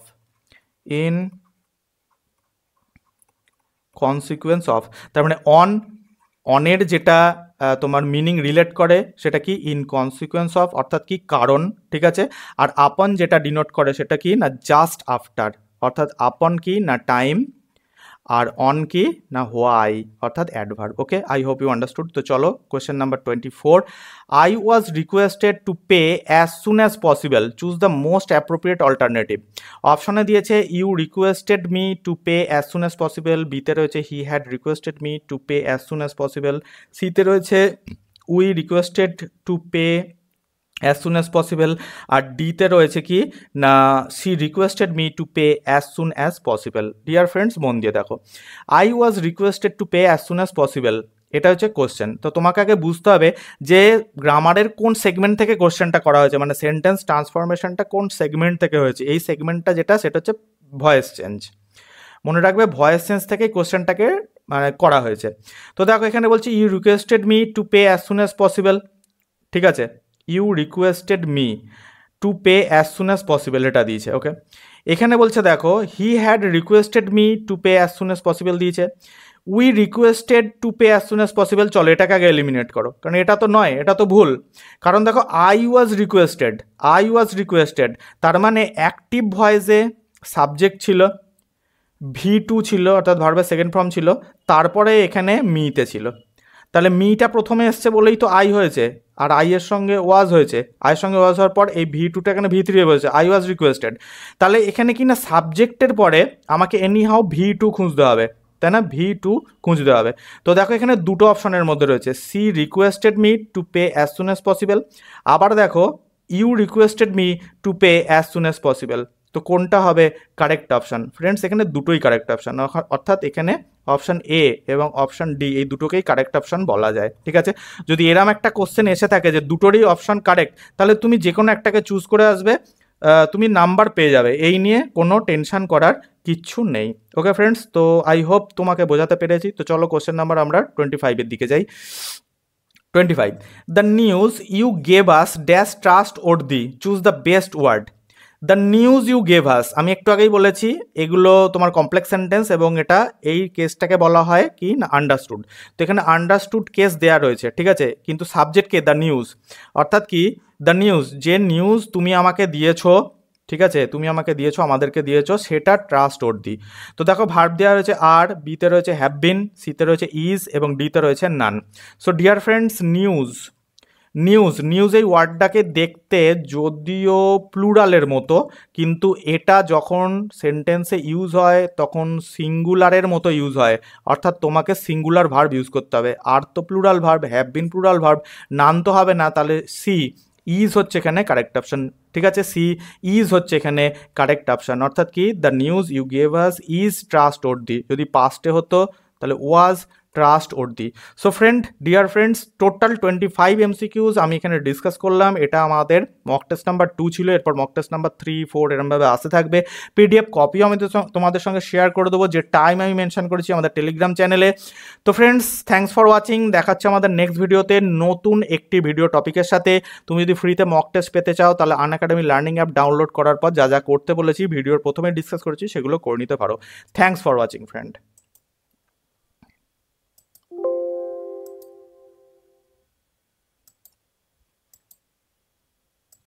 in consequence of তার মানে অন অনের যেটা তোমার মিনিং রিলেট করে সেটা কি ইন কনসিকুয়েন্স অফ অর্থাৎ কি কারণ ঠিক আছে আর আপন যেটা ডিনোট করে সেটা কি না জাস্ট আফটার অর্থাৎ আপন কি না টাইম আর অন কি না হোয়াই অর্থাৎ adverb okay I hope you understood তো চলো question number twenty four I was requested to pay as soon as possible choose the most appropriate alternative অপশনে দিয়েছে you requested me to pay as soon as possible বিতে রয়েছে he had requested me to pay as soon as possible সিতে রয়েছে we requested to pay as soon as possible আর ডিতে রয়েছে কি না C requested me to pay as soon as possible dear friends মন দিয়ে দেখো I was requested to pay as soon as possible এটা হচ্ছে কোশ্চেন তো তোমাকে আগে বুঝতে হবে যে গ্রামারের কোন সেগমেন্ট থেকে কোশ্চেনটা করা হয়েছে মানে সেন্টেন্স ট্রান্সফরমেশনটা কোন সেগমেন্ট থেকে হয়েছে এই সেগমেন্টটা যেটা সেটা হচ্ছে ভয়েস চেঞ্জ মনে রাখবে ভয়েস চেঞ্জ থেকে কোশ্চেনটাকে মানে করা হয়েছে তো দেখো এখানে বলছি you requested me to pay as soon as possible ঠিক আছে you requested me to pay as soon as possible এটা দিয়েছে ওকে এখানে বলছে দেখো he had requested me to pay as soon as possible দিয়েছে we requested to pay as soon as possible চলো এটাকে আগে এলিমিনেট করো কারণ এটা তো নয় এটা তো ভুল কারণ দেখো I was requested I was requested তার মানে অ্যাক্টিভ ভয়েসে সাবজেক্ট ছিল ভি টু ছিল অর্থাৎ ভার্বের সেকেন্ড ফর্ম ছিল তারপরে এখানে মিতে ছিল তাহলে মিটা প্রথমে এসছে বলেই তো আই হয়েছে আর আই এর সঙ্গে ওয়াজ হয়েছে আয়ের সঙ্গে ওয়াজ হওয়ার পর এই ভি টুটা এখানে ভি থ্রি হয়েছে আই ওয়াজ রিকোয়েস্টেড তাহলে এখানে কি না সাবজেক্টের পরে আমাকে এনি হাও ভি টু খুঁজতে হবে তাই না ভি টু খুঁজতে হবে তো দেখো এখানে দুটো অপশনের মধ্যে রয়েছে C requested me to pay as soon as possible আবার দেখো you requested me to pay as soon as possible তো কোনটা হবে কারেক্ট অপশান ফ্রেন্ডস এখানে দুটোই কারেক্ট অপশান অর্থাৎ এখানে অপশান এ এবং অপশান ডি এই দুটোকেই কারেক্ট অপশান বলা যায় ঠিক আছে যদি এরম একটা কোশ্চেন এসে থাকে যে দুটোরই অপশান কারেক্ট তাহলে তুমি যে কোনো একটাকে চুজ করে আসবে তুমি নাম্বার পেয়ে যাবে এই নিয়ে কোনো টেনশান করার কিচ্ছু নেই ওকে ফ্রেন্ডস তো আই হোপ তোমাকে বোঝাতে পেরেছি তো চলো কোশ্চেন নাম্বার আমরা টোয়েন্টি ফাইভের দিকে যাই twenty five the news you gave us dash trustworthy choose the best word the news you gave us আমি একটু আগেই বলেছি এগুলো তোমার কমপ্লেক্স সেন্টেন্স এবং এটা এই কেসটাকে বলা হয় কি না আন্ডারস্টুড তো এখানে আন্ডারস্টুড কেস দেয়া রয়েছে ঠিক আছে কিন্তু সাবজেক্টকে দ্য নিউজ অর্থাৎ কি দ্য নিউজ যে নিউজ তুমি আমাকে দিয়েছো ঠিক আছে তুমি আমাকে দিয়েছো আমাদেরকে দিয়েছো সেটা ট্রাস্ট দি তো দেখো ভার্ব দেওয়া রয়েছে আর বিতে রয়েছে হ্যাভ বিন সিতে রয়েছে ইজ এবং ডিতে রয়েছে none so dear friends news news news এই ওয়ার্ডটাকে দেখতে যদিও প্লুরালের মতো কিন্তু এটা যখন সেন্টেন্সে ইউজ হয় তখন সিঙ্গুলারের মতো ইউজ হয় অর্থাৎ তোমাকে সিঙ্গুলার ভার্ব ইউজ করতে হবে আর তো plural verb have been plural verb none তো হবে না তাহলে সি ইজ হচ্ছে এখানে কারেক্ট অপশন ঠিক আছে সি ইজ হচ্ছে এখানে কারেক্ট অপশন অর্থাৎ কি the news you gave us is trustworthy যদি পাস্টে হতো তাহলে was trustworthy so friend dear friends total twenty five Qs আমি এখানে ডিসকাস করলাম এটা আমাদের মক টেস্ট নাম্বার টু ছিল এরপর mock test number three four এরমভাবে আসতে থাকবে পিডিএফ কপিও আমি তোমাদের সঙ্গে শেয়ার করে দেবো যে টাইম আমি মেনশন করেছি আমাদের টেলিগ্রাম চ্যানেলে তো ফ্রেন্ডস থ্যাংকস ফর ওয়াচিং দেখাচ্ছে আমাদের নেক্সট ভিডিওতে নতুন একটি ভিডিও টপিকের সাথে তুমি যদি ফ্রিতে মক টেস্ট পেতে চাও তাহলে Unacademy learning app download করার পর যা যা করতে বলেছি ভিডিওর প্রথমে ডিসকাস করেছি সেগুলো করে নিতে পারো থ্যাংকস ফর ওয়াচিং ফ্রেন্ড